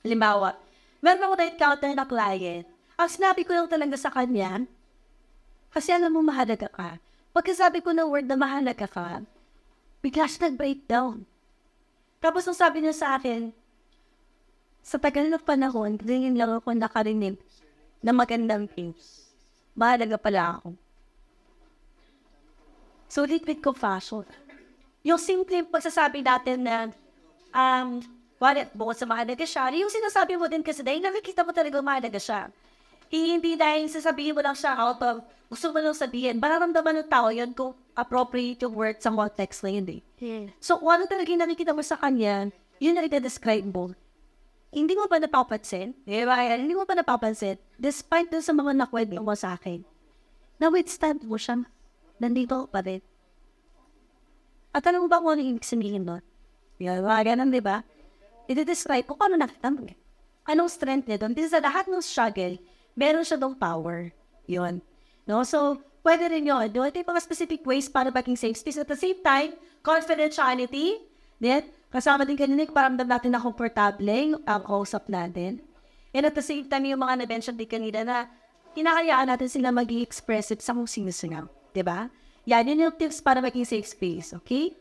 Halimbawa, meron ako na-encounter na client. Ang sinabi ko lang talaga sa kanya, kasi alam mo mahalaga ka. Pagkasabi ko ng word na mahalaga ka, bigla siya nag-breakdown. Tapos ang sabi niya sa akin, sa tagal ng panahon, ganyan lang ako nakarinig na magandang things. Mahalaga pala ako. So, liquid compassion. Yung simple pagsasabi natin na um, Wallet, bukod sa mahalaga siya, yung sinasabi mo din kasi dahil nakikita mo talaga mahalaga siya hindi dahil sasabihin mo lang siya out of gusto mo lang sabihin, mararamdaman ng tao yun kung appropriate yung word sa context na yun eh. Yeah. Hmm. So kung ano talaga yung nakikita mo sa kanya, yun na ita-describe mo. Hindi mo ba napapansin? Di ba? Hindi mo ba napapansin? Despite dun sa mga nakwento mo sa akin, na-withstand mo siya, nandito pa rin. At alam mo ba kung ano yung sabihin mo? Yan, mga ganun, di ba? Iti-describe ko kung ano nakita mo. Eh. Anong strength nito? This is a lahat ng struggle meron siya dong power. Yun. No? So, pwede rin yun. No? Ito yung mga specific ways para maging safe space. At the same time, confidentiality. Then, kasama din kanina, paramdam natin na comfortable ang um, kausap natin. And at the same time, yung mga na-mention din kanina na kinakayaan natin sila maging expressive sa kung sino sila. ba? Diba? Yan yun yung tips para maging safe space, okay?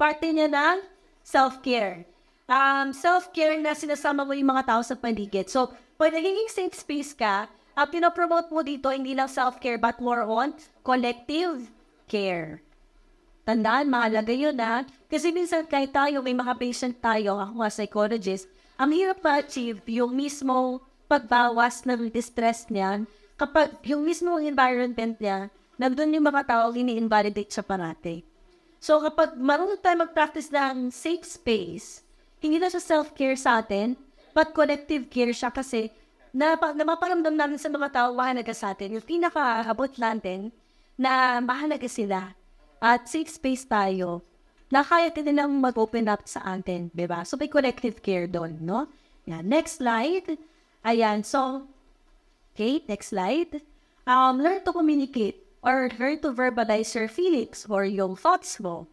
Parte niya ng self-care um, self-care na sinasama mo yung mga tao sa paligid. So, pag nagiging safe space ka, at uh, pinopromote mo dito, hindi lang self-care, but more on collective care. Tandaan, mahalaga yun ha. Kasi minsan kahit tayo, may mga patient tayo, ako as psychologist, ang hirap ma-achieve yung mismo pagbawas ng distress niyan kapag yung mismo environment niya, nandun yung mga tao ini-invalidate siya parati. So kapag marunong tayo mag-practice ng safe space, hindi na siya self-care sa atin, but collective care siya kasi na, na natin sa mga tao mahalaga sa atin. Yung pinakaabot natin na mahalaga sila at safe space tayo na kaya din nilang mag-open up sa atin, di ba? So, may collective care doon, no? Yan. Next slide. Ayan. So, okay, next slide. Um, learn to communicate or learn to verbalize your feelings or your thoughts mo.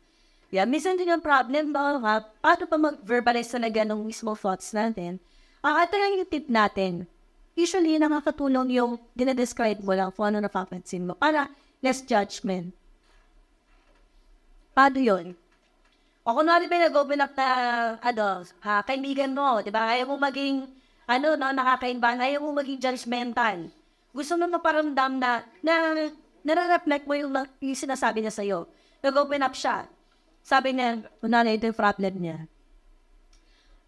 Yeah, minsan din yung problem ba, ha? paano pa mag-verbalize talaga ng mismo thoughts natin? Ang uh, alternative natin, usually nakakatulong yung dinadescribe mo lang kung ano napapansin mo para less judgment. Paano yun? O kunwari ba nag-open up na, ano, ha, kaibigan mo, di ba? Ayaw mo maging, ano, no, nakakainban, ayaw mo maging judgmental. Gusto mo maparamdam na, na, nare-reflect mo yung, yung sinasabi niya sa'yo. Nag-open up siya sabi niya, kunwari ito yung problem niya.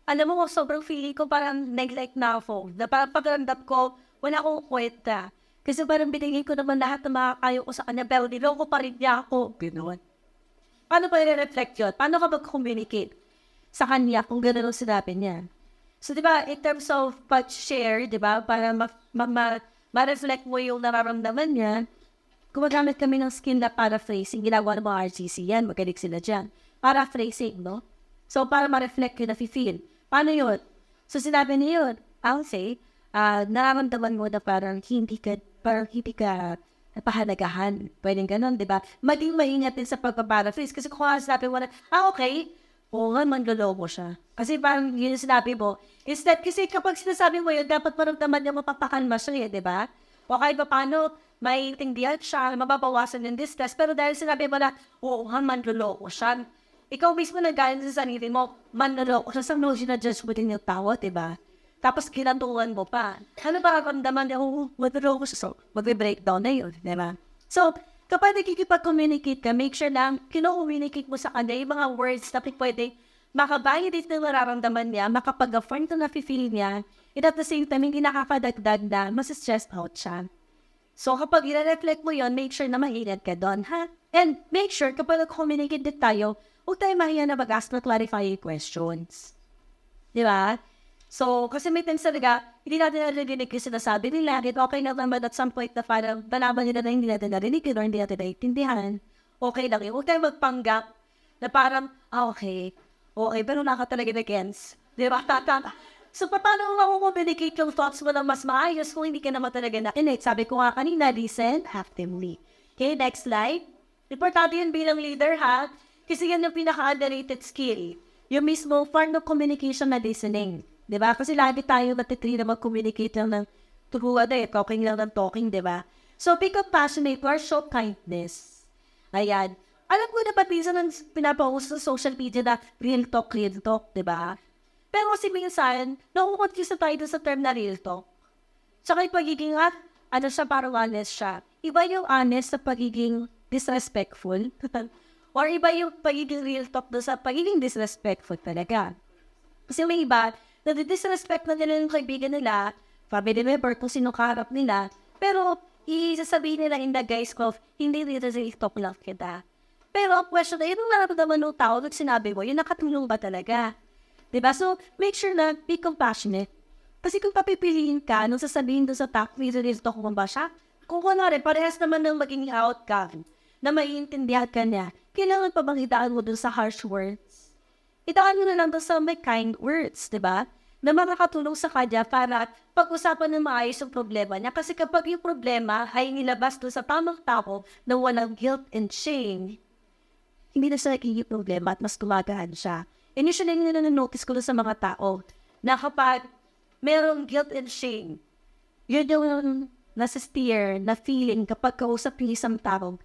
Alam mo, sobrang feeling ko parang neglect na ako. Na parang paglandap ko, wala akong kwenta. Kasi parang binigay ko naman lahat ng makakayo ko sa kanya, pero niloko pa rin niya ako. Ganoon. Paano pa i-reflect yun? Paano ka mag-communicate sa kanya kung ganoon ang sinabi niya? So, di ba, in terms of pag-share, di ba, para ma-reflect ma- ma- ma-, ma mo yung nararamdaman niya, gumagamit kami ng skill na paraphrasing. Ginagawa ng mga RCC yan, magaling sila dyan. Paraphrasing, no? So, para ma-reflect yung nafe-feel. Paano yun? So, sinabi niya yun, I'll say, uh, nararamdaman mo na parang hindi ka, parang hindi ka napahalagahan. Pwedeng ganun, di ba? Maging maingat din sa pagpaparaphrase. Kasi kung nga sinabi mo na, ah, okay, oo nga, manloloko siya. Kasi parang yun yung sinabi mo. Instead, kasi kapag sinasabi mo yun, dapat maramdaman niya mapapakalma siya, eh, di ba? O kahit pa paano, may maiintindihan siya, mababawasan yung distress. Pero dahil sinabi mo na, oo nga, manluloko siya. Ikaw mismo nagayon sa sarili mo, manluloko siya. Saan mo sinadjust mo din yung tao, diba? Tapos kinantuan mo pa. Ano ba kakamdaman niya, oh, manluloko siya. So, magbe-breakdown na yun, diba? So, kapag nakikipag-communicate ka, make sure lang, kino-communicate mo sa kanya yung mga words na pwede makabayadit ng nararamdaman niya, makapag-affirm to na feel niya, and at the same time, hindi nakakadagdag na masistress out siya. So kapag i-reflect mo yon make sure na mahilat ka doon, ha? And make sure kapag nag-communicate din tayo, huwag tayo mahiya na mag-ask na clarifying questions. Di ba? So, kasi may times talaga, hindi natin narinig yung sinasabi nila. It okay na naman at some point na parang nalaman nila na hindi natin narinig or hindi natin naiintindihan. Okay lang yun. Huwag tayong magpanggap na parang, ah, okay. Okay, pero naka talaga na gets. Di ba? Tatang, So, paano mo communicate yung thoughts mo ng mas maayos kung hindi ka naman talaga nakinig? Sabi ko nga kanina, listen actively. Okay, next slide. Importante yun bilang leader, ha? Kasi yan yung pinaka-underrated skill. Yung mismo form of communication na listening. Di ba? Kasi lagi tayo natitrain na mag-communicate lang ng through ano eh, talking lang ng talking, di ba? So, be compassionate or show kindness. Ayan. Alam ko na pati sa nang pinapauso sa social media na real talk, real talk, di ba? Pero kasi minsan, nakukonfuse tayo dun sa term na real talk. Tsaka yung pagiging, ah, ano siya, parang honest siya. Iba yung honest sa pagiging disrespectful. Or iba yung pagiging real talk doon sa pagiging disrespectful talaga. Kasi may iba, nadi-disrespect na nila yung kaibigan nila, family member, kung sino kaharap nila, pero isasabihin nila in the guise of, hindi dito sa talk love kita. Pero ang question na, yun ang nararamdaman ng tao nung sinabi mo, yun nakatulong ba talaga? Diba? So, make sure na be compassionate. Kasi kung papipiliin ka, nung sasabihin doon sa top leader dito kung ba siya, kung kunwari, parehas naman ng maging out ka, na maiintindihan ka niya, kailangan pa bang itaan mo doon sa harsh words? Itaan mo na lang doon sa may kind words, di ba? Na makakatulong sa kanya para pag-usapan ng maayos ang problema niya. Kasi kapag yung problema ay nilabas doon sa tamang tao na walang guilt and shame, hindi na siya nagiging problema at mas gumagaan siya initially nila na-notice ko sa mga tao na kapag merong guilt and shame, yun yung nasa-steer na feeling kapag kausap yung isang tao,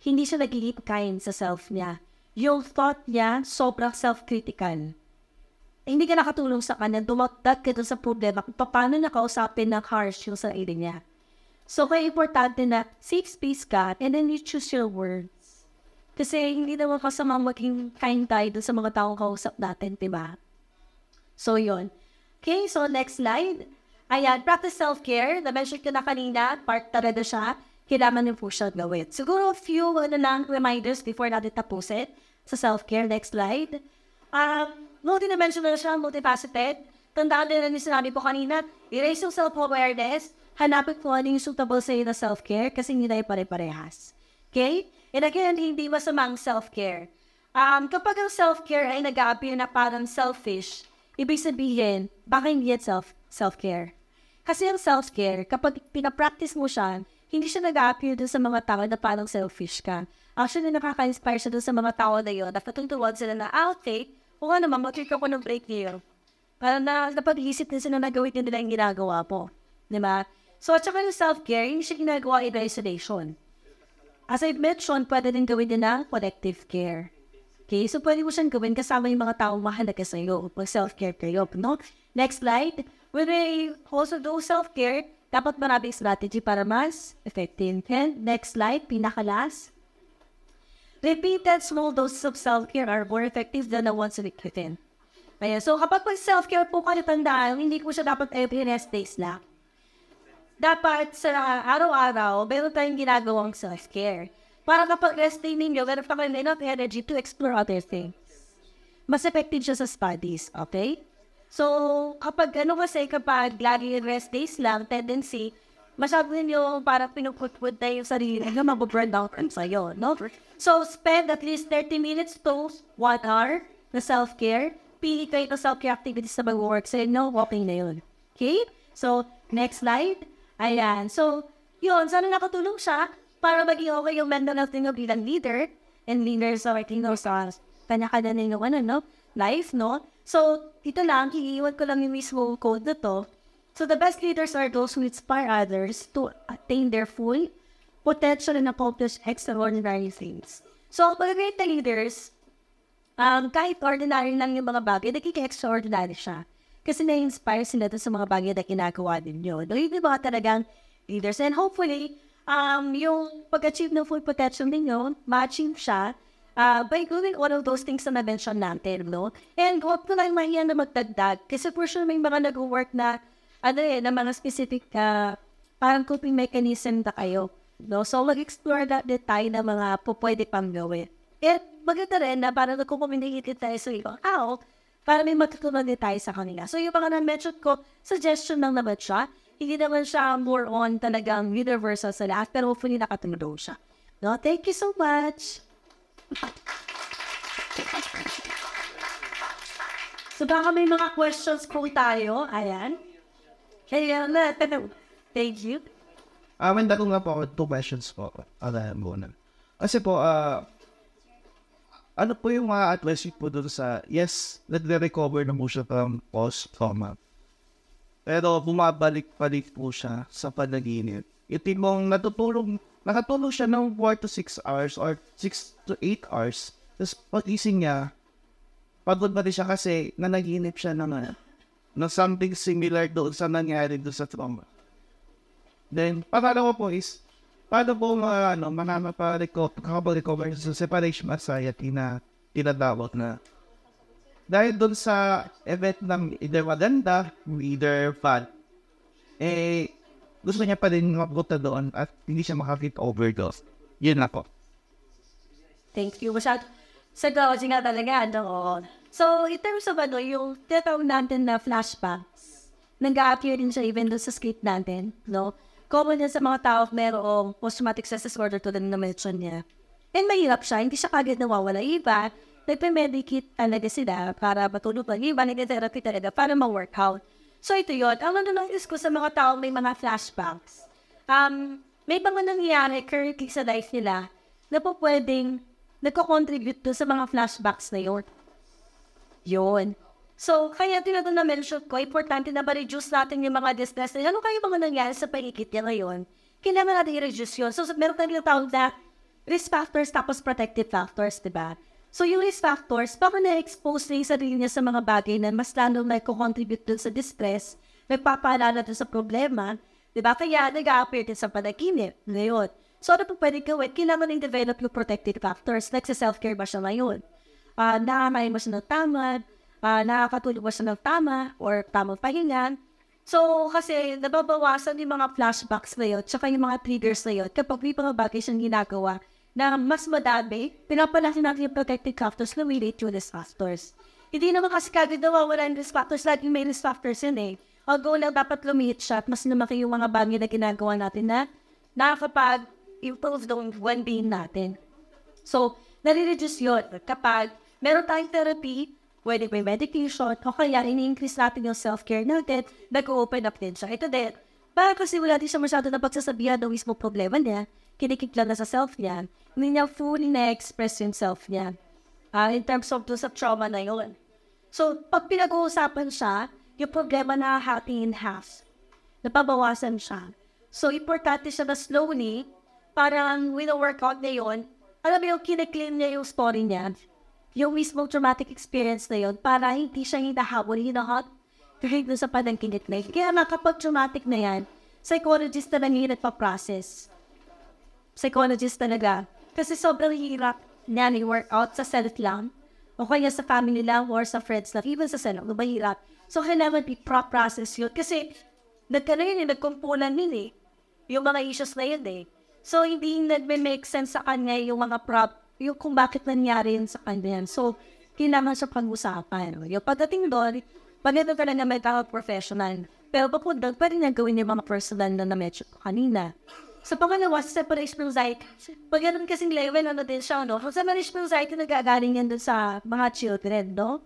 hindi siya nagiging kind sa self niya. Yung thought niya, sobrang self-critical. hindi ka nakatulong sa kanya, dumatag ka sa problema kung paano nakausapin ng harsh yung sarili niya. So, kaya importante na safe space ka and then you choose your word kasi hindi naman kasama maging kind tayo dun sa mga taong kausap natin, di ba? So, yon Okay, so next slide. Ayan, practice self-care. Na-mention ko na kanina, part na na siya. Kailangan niyo po siya gawin. Siguro a few ano lang, reminders before natin tapusin sa self-care. Next slide. Um, multi-dimensional siya, multifaceted. Tandaan din na sinabi po kanina, erase yung self-awareness, hanapin kung ano yung suitable sa iyo na self-care kasi hindi tayo pare-parehas. Okay? And again, hindi masamang self-care. Um, kapag ang self-care ay nag na parang selfish, ibig sabihin, baka hindi yan self- self-care. Kasi ang self-care, kapag pinapractice mo siya, hindi siya nag appear dun sa mga tao na parang selfish ka. Actually, nakaka-inspire siya doon sa mga tao na yun. Nakatutuwan sila na, ah, okay, kung ano naman, mag-take ako ng break ngayon. Para na napag-isip din sila na gawin nila yung ginagawa po. Di ba? So, at saka yung self-care, hindi siya ginagawa in isolation. As I've mentioned, pwede din gawin din ng collective care. Okay, so pwede mo siyang gawin kasama yung mga taong mahalaga sa iyo. Pag self-care kayo, no? Next slide. When we also do self-care, dapat marami strategy para mas effective. And next slide, pinakalas. Repeated small doses of self-care are more effective than a once a week routine. Ayan, so kapag pag self-care po kayo tandaan, hindi ko siya dapat every rest days lang dapat sa araw-araw, meron tayong ginagawang self-care. Para kapag rest day ninyo, meron pa kayo enough energy to explore other things. Mas effective siya sa studies, okay? So, kapag ano kasi, kapag lagi rest days lang, tendency, masyado ninyo para pinuputput na yung sarili na mag-burn out ang sa'yo, no? So, spend at least 30 minutes to 1 hour na self-care. Pili kayo ng self-care activities na mag-work sa'yo, no? Walking na yun. Okay? So, next slide. Ayan. So, yun, sana nakatulong siya para maging okay yung mental health ninyo bilang leader and leader leaders or cleaner sa kanya-kanya ninyo, ano, no? Life, no? So, dito lang, iiwan ko lang yung mismo code na to. So, the best leaders are those who inspire others to attain their full potential and accomplish extraordinary things. So, pag great na leaders, um, kahit ordinary lang yung mga bagay, nagkika-extraordinary siya. Kasi na-inspire sila dun sa mga bagay na ginagawa ninyo. Doon yung mga talagang leaders. And hopefully, um, yung pag-achieve ng full potential ninyo, matching siya uh, by doing all of those things na na-mention natin, no? And huwag na lang mahiya na magdagdag. Kasi for sure, may mga nag-work na, ano eh, na mga specific uh, parang coping mechanism na kayo. No? So, mag-explore that detail na mga po pwede pang gawin. At maganda rin na parang nagkukuminihitin tayo sa iyo, out, para may matutunan din tayo sa kanila. So yung mga na-mention ko, suggestion lang naman siya. Hindi naman siya more on talagang universal sa lahat, pero hopefully nakatulong siya. No, thank you so much. So baka may mga questions po tayo. Ayan. Kaya na, Thank you. Ah, may ko nga po ako, two questions po. Ano muna. Kasi po, ah, uh, ano po yung mga advice po doon sa, yes, nagre-recover na mo siya from post-trauma. Pero bumabalik-balik po siya sa panaginip. Itin mong natutulog, nakatulog siya ng 4 to 6 hours or 6 to 8 hours. Tapos pagising niya, pagod pa rin siya kasi nanaginip siya ng, na ano, something similar doon sa nangyari doon sa trauma. Then, pangalawa po is, paano po ma, ano, manamaparecover, kakaparecover sa separation anxiety na tinatawag na dahil doon sa event ng either maganda, either bad, eh, gusto niya pa rin mapunta doon at hindi siya makakit overdose. Yun na po. Thank you. Masyad, sa gawin nga talaga, ano. So, in terms of ano, yung tinatawag natin na flashbacks, nag-appear din siya even doon sa skate natin, no? common yan sa mga tao merong post-traumatic stress disorder to na mention niya. And mahirap siya, hindi siya kagad nawawala. Iba, nagpe-medicate talaga sila para matulog lang. Iba, nag-therapy talaga para ma-workout. So ito yon Ang nanonotice ko sa mga tao may mga flashbacks. Um, may mga nangyayari currently sa life nila na po pwedeng nagko-contribute to sa mga flashbacks na yun. Yun. So, kaya tinatong na mention ko, importante na ma-reduce natin yung mga distress. Ano kayo mga nangyari sa paligid niya ngayon? Kailangan natin i-reduce yun. So, so meron tayong tawag na risk factors tapos protective factors, di ba? So, yung risk factors, baka na-expose na yung sarili niya sa mga bagay na mas lalo may contribute dun sa distress, nagpapaalala dun sa problema, di ba? Kaya nag-a-appear din sa panaginip ngayon. So, ano pa pwede gawin? Kailangan na-develop yung protective factors. Like sa self-care ba siya ngayon? Uh, ah, Nakamay mo siya ng uh, ah, nakakatulog ba siya ng tama or tamang pahinga. So, kasi nababawasan yung mga flashbacks na yun, tsaka yung mga triggers na yun kapag may mga bagay siyang ginagawa na mas madami, pinapalasin natin yung protective factors na relate to risk factors. Hindi naman kasi kagad wala yung risk factors, laging may risk factors yun eh. Although lang dapat lumihit siya at mas lumaki yung mga bagay na ginagawa natin na nakakapag-improve ng well-being natin. So, nare-reduce yun kapag meron tayong therapy Pwede may medication, o kaya ini-increase natin yung self-care natin, nag-open up din siya. Ito din, para kasi wala din siya masyado na pagsasabihan ng mismo problema niya, kinikik na sa self niya, hindi niya fully na-express yung self niya uh, in terms of sa trauma na yun. So, pag pinag-uusapan siya, yung problema na hati in half, napabawasan siya. So, importante siya na slowly, parang with a workout na yun, alam mo yung kiniklaim niya yung story niya, yung mismong traumatic experience na yun para hindi siya hinahabol, hinahot kahit doon sa panangkinit na yun. Kaya nga kapag traumatic na yan, psychologist na lang at nagpa-process. Psychologist talaga. Kasi sobrang hirap na out sa self lang o kaya sa family lang or sa friends lang, even sa self, mahirap. So, kailangan i-process yun. Kasi, nagkanayon yun, nagkumpulan yun eh. Yung mga issues na yun eh. So, hindi nagme-make sense sa kanya yung mga prob yung kung bakit nangyari yun sa kanya. So, kailangan siya pag-usapan. Yung pagdating doon, pagdating ka lang na may professional, pero papunta pa rin niya gawin yung mga personal na na match ko kanina. Sa pangalawa, sa separation anxiety, pag ganun kasing level, ano din siya, no? Sa separation anxiety, nagagaling yan dun sa mga children, no?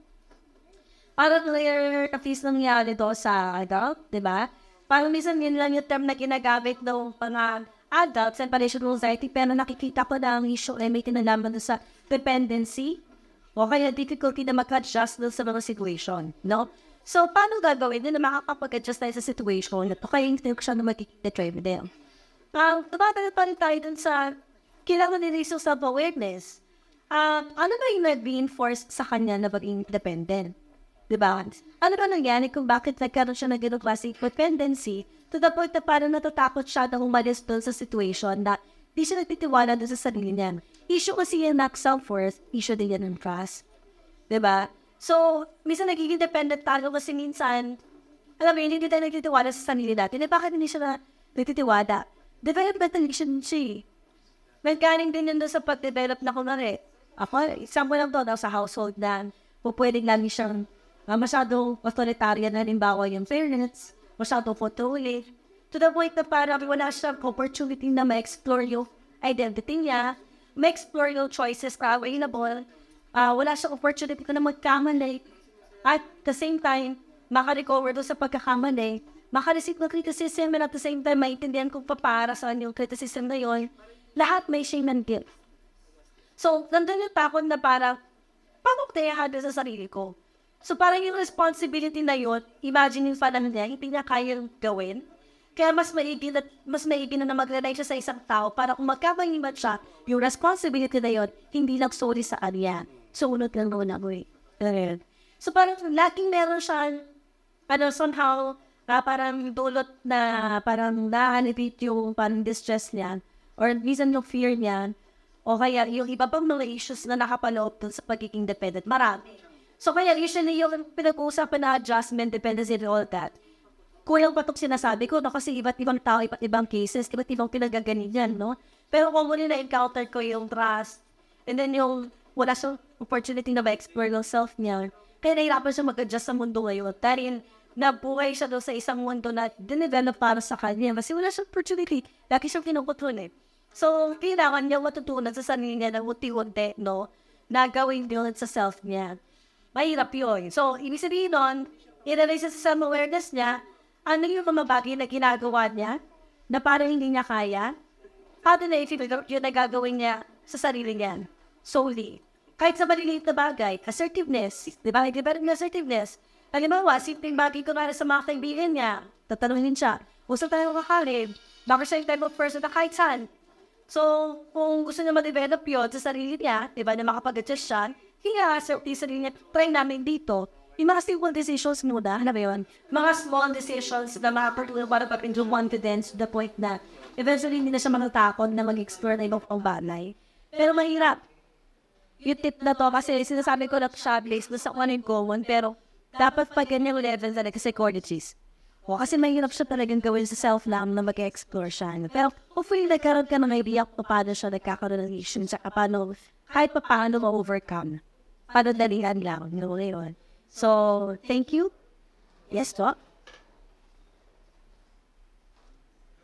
Parang rare na face nangyari to sa adult, ano, di ba? Parang minsan yun lang yung term na ginagamit ng mga adults and palatial anxiety pero nakikita ko na ang issue ay may tinalaman sa dependency o kaya difficulty na mag-adjust sa mga situation, no? So, paano gagawin din na makakapag-adjust tayo sa situation at kaya hindi ko siya na magkikita-drive them? din? Um, tumatagad pa rin tayo dun sa kailangan ni Rizzo self-awareness. Um, ano ba yung nag-reinforce sa kanya na maging independent? Di ba? Ano ba nangyari kung bakit nagkaroon siya ng ganong klaseng dependency to the point na parang natatakot siya na umalis doon sa situation na di siya nagtitiwala doon sa sarili niya. Issue kasi yan lack self-worth, issue din yan ng trust. Di ba? So, minsan nagiging dependent tayo kasi minsan, alam mo hindi tayo nagtitiwala sa sarili natin. Eh, bakit hindi siya na nagtitiwala? Developmental relationship. Eh. May galing din yun doon sa pag-develop na kunwari. Ako, example lang doon, sa household na po pwedeng namin siyang uh, masyadong authoritarian na halimbawa yung fairness, masyadong controlling, to the point na parang wala siyang opportunity na ma-explore yung identity niya, ma-explore yung choices na available, uh, wala siyang opportunity na magkamali, at the same time, makarecover doon sa pagkakamali, makareceive ng criticism, and at the same time, maintindihan kung papara saan yung criticism na yon, lahat may shame and guilt. So, nandun yung takot na parang, paano ko tayo sa sarili ko? So parang yung responsibility na yun, imagine yung family niya, hindi niya kaya gawin. Kaya mas maigi na, mas maigi na, na mag-rely siya sa isang tao para kung magkabangiman siya, yung responsibility na yun, hindi nagsuri sa kanya. Sunod lang noon ako eh. so, parang laging meron siya, ano, somehow, uh, parang dulot na parang na-elevate yung parang distress niya or reason yung fear niya o kaya yung iba pang mga issues na nakapaloob dun sa pagiging dependent. Marami. So kaya usually yung pinag-uusapan na adjustment, dependency, and all that, kulang patok sinasabi ko, no? kasi iba't ibang tao, iba't ibang cases, iba't ibang pinagaganiyan, no? Pero kung muli na-encounter ko yung trust, and then yung wala siyang opportunity na ma-explore yung self niya, kaya nahirapan siya mag-adjust sa mundo ngayon. Dahil nabuhay siya doon sa isang mundo na dinevelop para sa kanya kasi wala siyang opportunity. Lagi siyang eh. So, kailangan niya matutunan sa sarili niya na unti-unti, no? Na gawin yun sa self niya. Mahirap yun. So, ibig sabihin nun, inalisa sa self-awareness niya, ano yung mga bagay na ginagawa niya na parang hindi niya kaya? Paano na i-figure yun nagagawin niya sa sarili niya? Solely. Kahit sa maliliit na bagay, assertiveness, di ba? Nag-develop ng assertiveness. Halimbawa, simpleng bagay ko sa mga kaibigan niya, tatanungin siya, gusto tayo kakalib, bakit siya yung type of person na kahit saan, So, kung gusto niya ma-develop yun sa sarili niya, di ba, na makapag-adjust siya, kaya, sa sarili niya, try namin dito, yung mga simple decisions muna, alam ano ba yun, mga small decisions na makapagulong para pa into confidence to the point na eventually hindi na siya matatakot na mag-explore na ibang pang banay. Pero mahirap. Yung tip na to, kasi sinasabi ko na siya based na sa one and common, pero dapat pag ganyan level talaga sa cornices. O, kasi mahirap siya talagang gawin sa self lang na mag-explore siya. Ano. Pero hopefully nagkaroon ka ng idea kung paano siya nagkakaroon ng issue, tsaka paano, kahit pa paano ma-overcome padadalian lang. No, ngayon. So, thank you. Yes, to.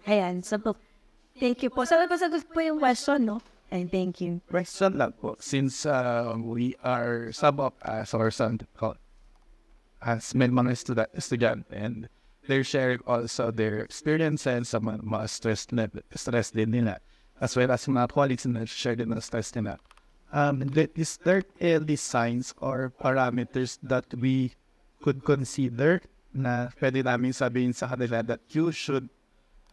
Ayan, so po. Thank you po. Sana so, pasagot po yung question, no? And thank you. Question lang po. Since uh, we are sub of as our son as may mga student, student and they're sharing also their experiences sa mga, mga stress, stress din nila as well as mga colleagues na share din ng stress nila. Um, eh, these third early signs or parameters that we could consider na pwede namin sabihin sa kanila that you should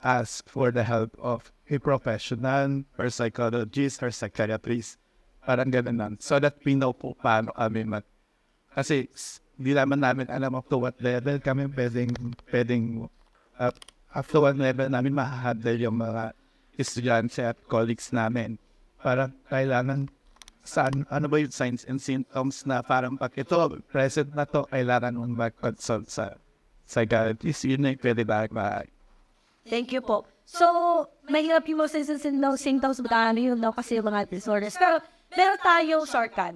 ask for the help of a professional or psychologist or psychiatrist. Parang ganun So that we know po paano kami mag... Kasi hindi naman namin alam up to what level kami pwedeng, pwedeng uh, up to what level namin mahahandle yung mga estudyante at colleagues namin. Parang kailangan saan, ano ba yung signs and symptoms na parang pag ito, present na to, kailangan mong mag-consult sa psychiatrist. Yun na yung pwede ba mag Thank you po. So, mahirap yung mga signs and symptoms, symptoms ba ano ah, yun daw kasi mga disorders. Pero, meron tayong shortcut.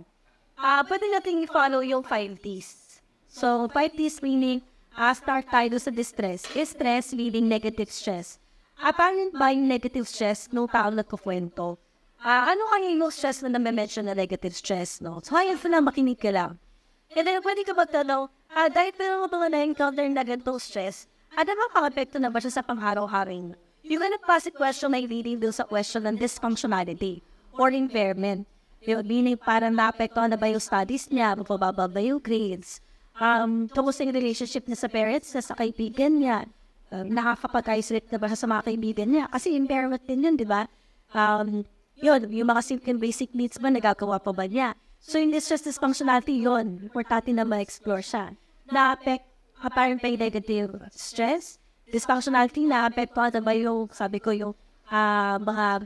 Uh, ah, pwede natin i-follow yung 5Ts. So, 5Ts meaning, uh, start tayo sa distress. Is stress leading negative stress. Apparent ba yung negative stress nung tao nagkukwento? uh, ano ang yung stress na name-mention na negative stress, no? So, hayaan ko makinig ka lang. And then, pwede ka magtanong, ah, dahil pero mga na-encounter na ganitong stress, ano ah, mga pang-apekto na ba siya sa pang-araw-haring? Yung kind of classic question may leading doon sa question ng dysfunctionality or impairment. Yung meaning, parang na-apekto na ba yung studies niya, mapababa ba yung grades, um, tungkol sa relationship niya sa parents, niya sa kaibigan niya, um, nakakapag-isolate na ba siya sa mga kaibigan niya? Kasi impairment din yun, di ba? Um, yun, yung mga simple basic needs ba, nagagawa pa ba niya? So, yung distress dysfunctionality, yun, importante na ma-explore siya. Na-affect, apparent pa negative stress, dysfunctionality, na-affectuhan na ba yung, sabi ko, yung uh, mga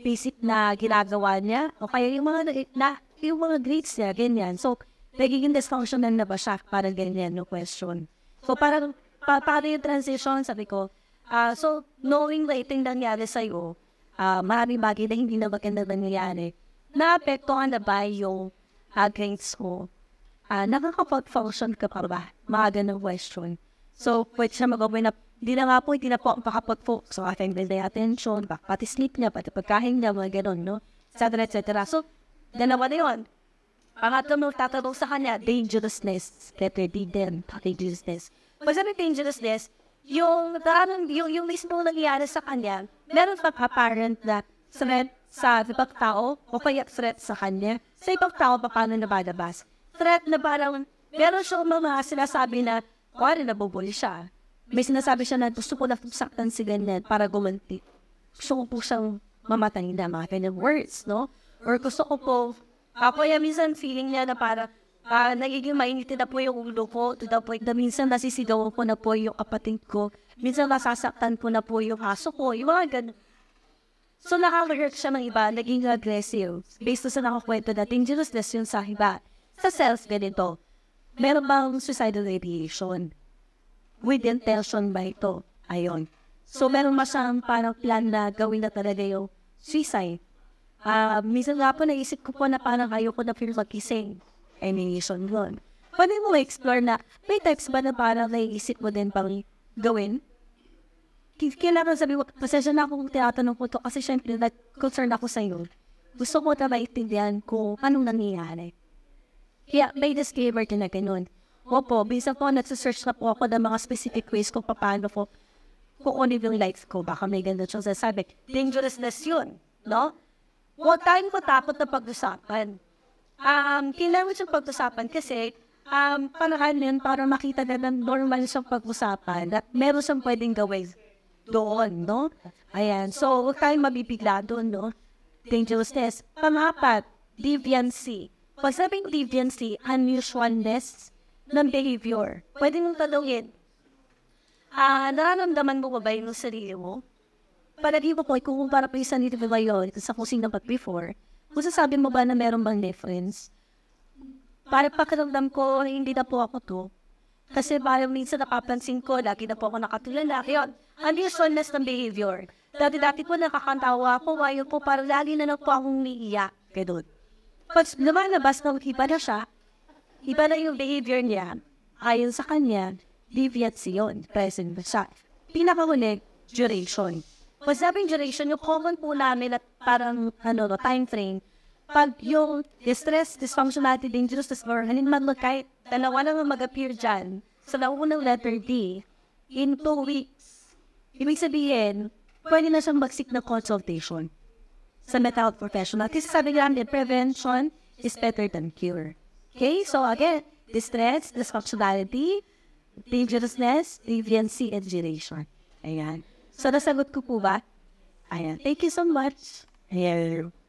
basic na ginagawa niya, o kaya yung mga, na, yung mga grades niya, ganyan. So, nagiging dysfunctional na ba siya? Parang ganyan, no question. So, parang, pa, paano yung transition, sabi ko, uh, so, knowing na iting nangyari sa'yo, uh, ah, maraming bagay na hindi na maganda nangyayari, naapektuhan na ba yung uh, grades mo? Uh, nakakapag-function ka pa ba? Mga ganun question. So, pwede siya mag-open up. Hindi na nga po, hindi na po makapag-focus. So, ating build na attention, pati sleep niya, pati pagkain niya, mga ganun, no? Et cetera, So, dalawa na yun. Pangatlo mo tatanong sa kanya, dangerousness. Letter D din, dangerousness. Pag sabi dangerousness, yung, daan, yung, yung mismo nangyari sa kanya, meron pang apparent na threat sa ibang tao o kaya threat sa kanya. Sa ibang tao, paano nabalabas? Threat na parang, meron siyang mga sinasabi na, kuwari, nabubuli siya. May sinasabi siya na gusto ko na saktan si ganyan para gumanti. Gusto ko po siyang mamatay na mga kind of words, no? Or gusto ko po, ako ya minsan feeling niya na parang, uh, nagiging mainitin na po yung ulo ko to the point na minsan nasisigawan ko na po yung kapatid ko. Minsan nasasaktan ko na po yung haso ko. Yung mga ganun. So nakaka-hurt siya ng iba, naging aggressive. Based sa nakakwento na dangerousness yun sa iba. Sa cells ganito, meron bang suicidal radiation? With intention ba ito? Ayon. So meron ba siyang parang plan na gawin na talaga yung suicide? Uh, minsan nga po naisip ko po na parang ayoko na feel magising animation doon. Pwede mo explore na may types ba na parang naiisip mo din pang gawin? Kailangan sabi mo, pasensya na akong tinatanong ko to kasi syempre nag-concern ako sa iyo. Gusto ko na maintindihan kung anong nangyayari. Kaya may disclaimer din na ganun. Opo, bisa po, nagsasearch na po ako ng mga specific ways kung paano po kung ano yung likes ko. Baka may ganun siyang sasabi. Dangerousness yun, no? Huwag tayong matakot na pag-usapan um, kailangan siyang pag-usapan kasi um, paraan yun para makita na ng normal siyang pag-usapan at meron siyang pwedeng gawin doon, no? Ayan. So, huwag tayong mabibigla doon, no? test. Pangapat, deviancy. Pag sabing deviancy, unusualness ng behavior. Pwede mong tanongin, ah, uh, nararamdaman mo ba ba yung sarili mo? Palagi mo po, kung kumpara pa yung sarili mo sa kusing dapat before, masasabi mo ba na meron bang difference? Para pakiramdam ko, hindi na po ako to. Kasi parang minsan napapansin ko, lagi na po ako nakatulala. Yun, unusualness ng behavior. Dati-dati po nakakantawa po, wayo po, parang lagi na lang po akong umiiyak. Ganun. Pag lumalabas na iba na siya, iba na yung behavior niya. Ayon sa kanya, deviance yun. Present na siya. Pinakahuli, duration. Pag duration, yung common po namin at parang ano, no, time frame, pag yung distress, dysfunctionality, dangerous disorder, hanin man kahit dalawa lang mag-appear dyan sa naunang letter D in two weeks. Ibig sabihin, pwede na siyang mag-seek ng consultation sa mental health professional. Kasi sabi nga namin, prevention is better than cure. Okay? So again, distress, dysfunctionality, dangerousness, deviancy, and duration. Ayan. So, nasagot ko po ba? Ayan. Thank you so much. Ayan.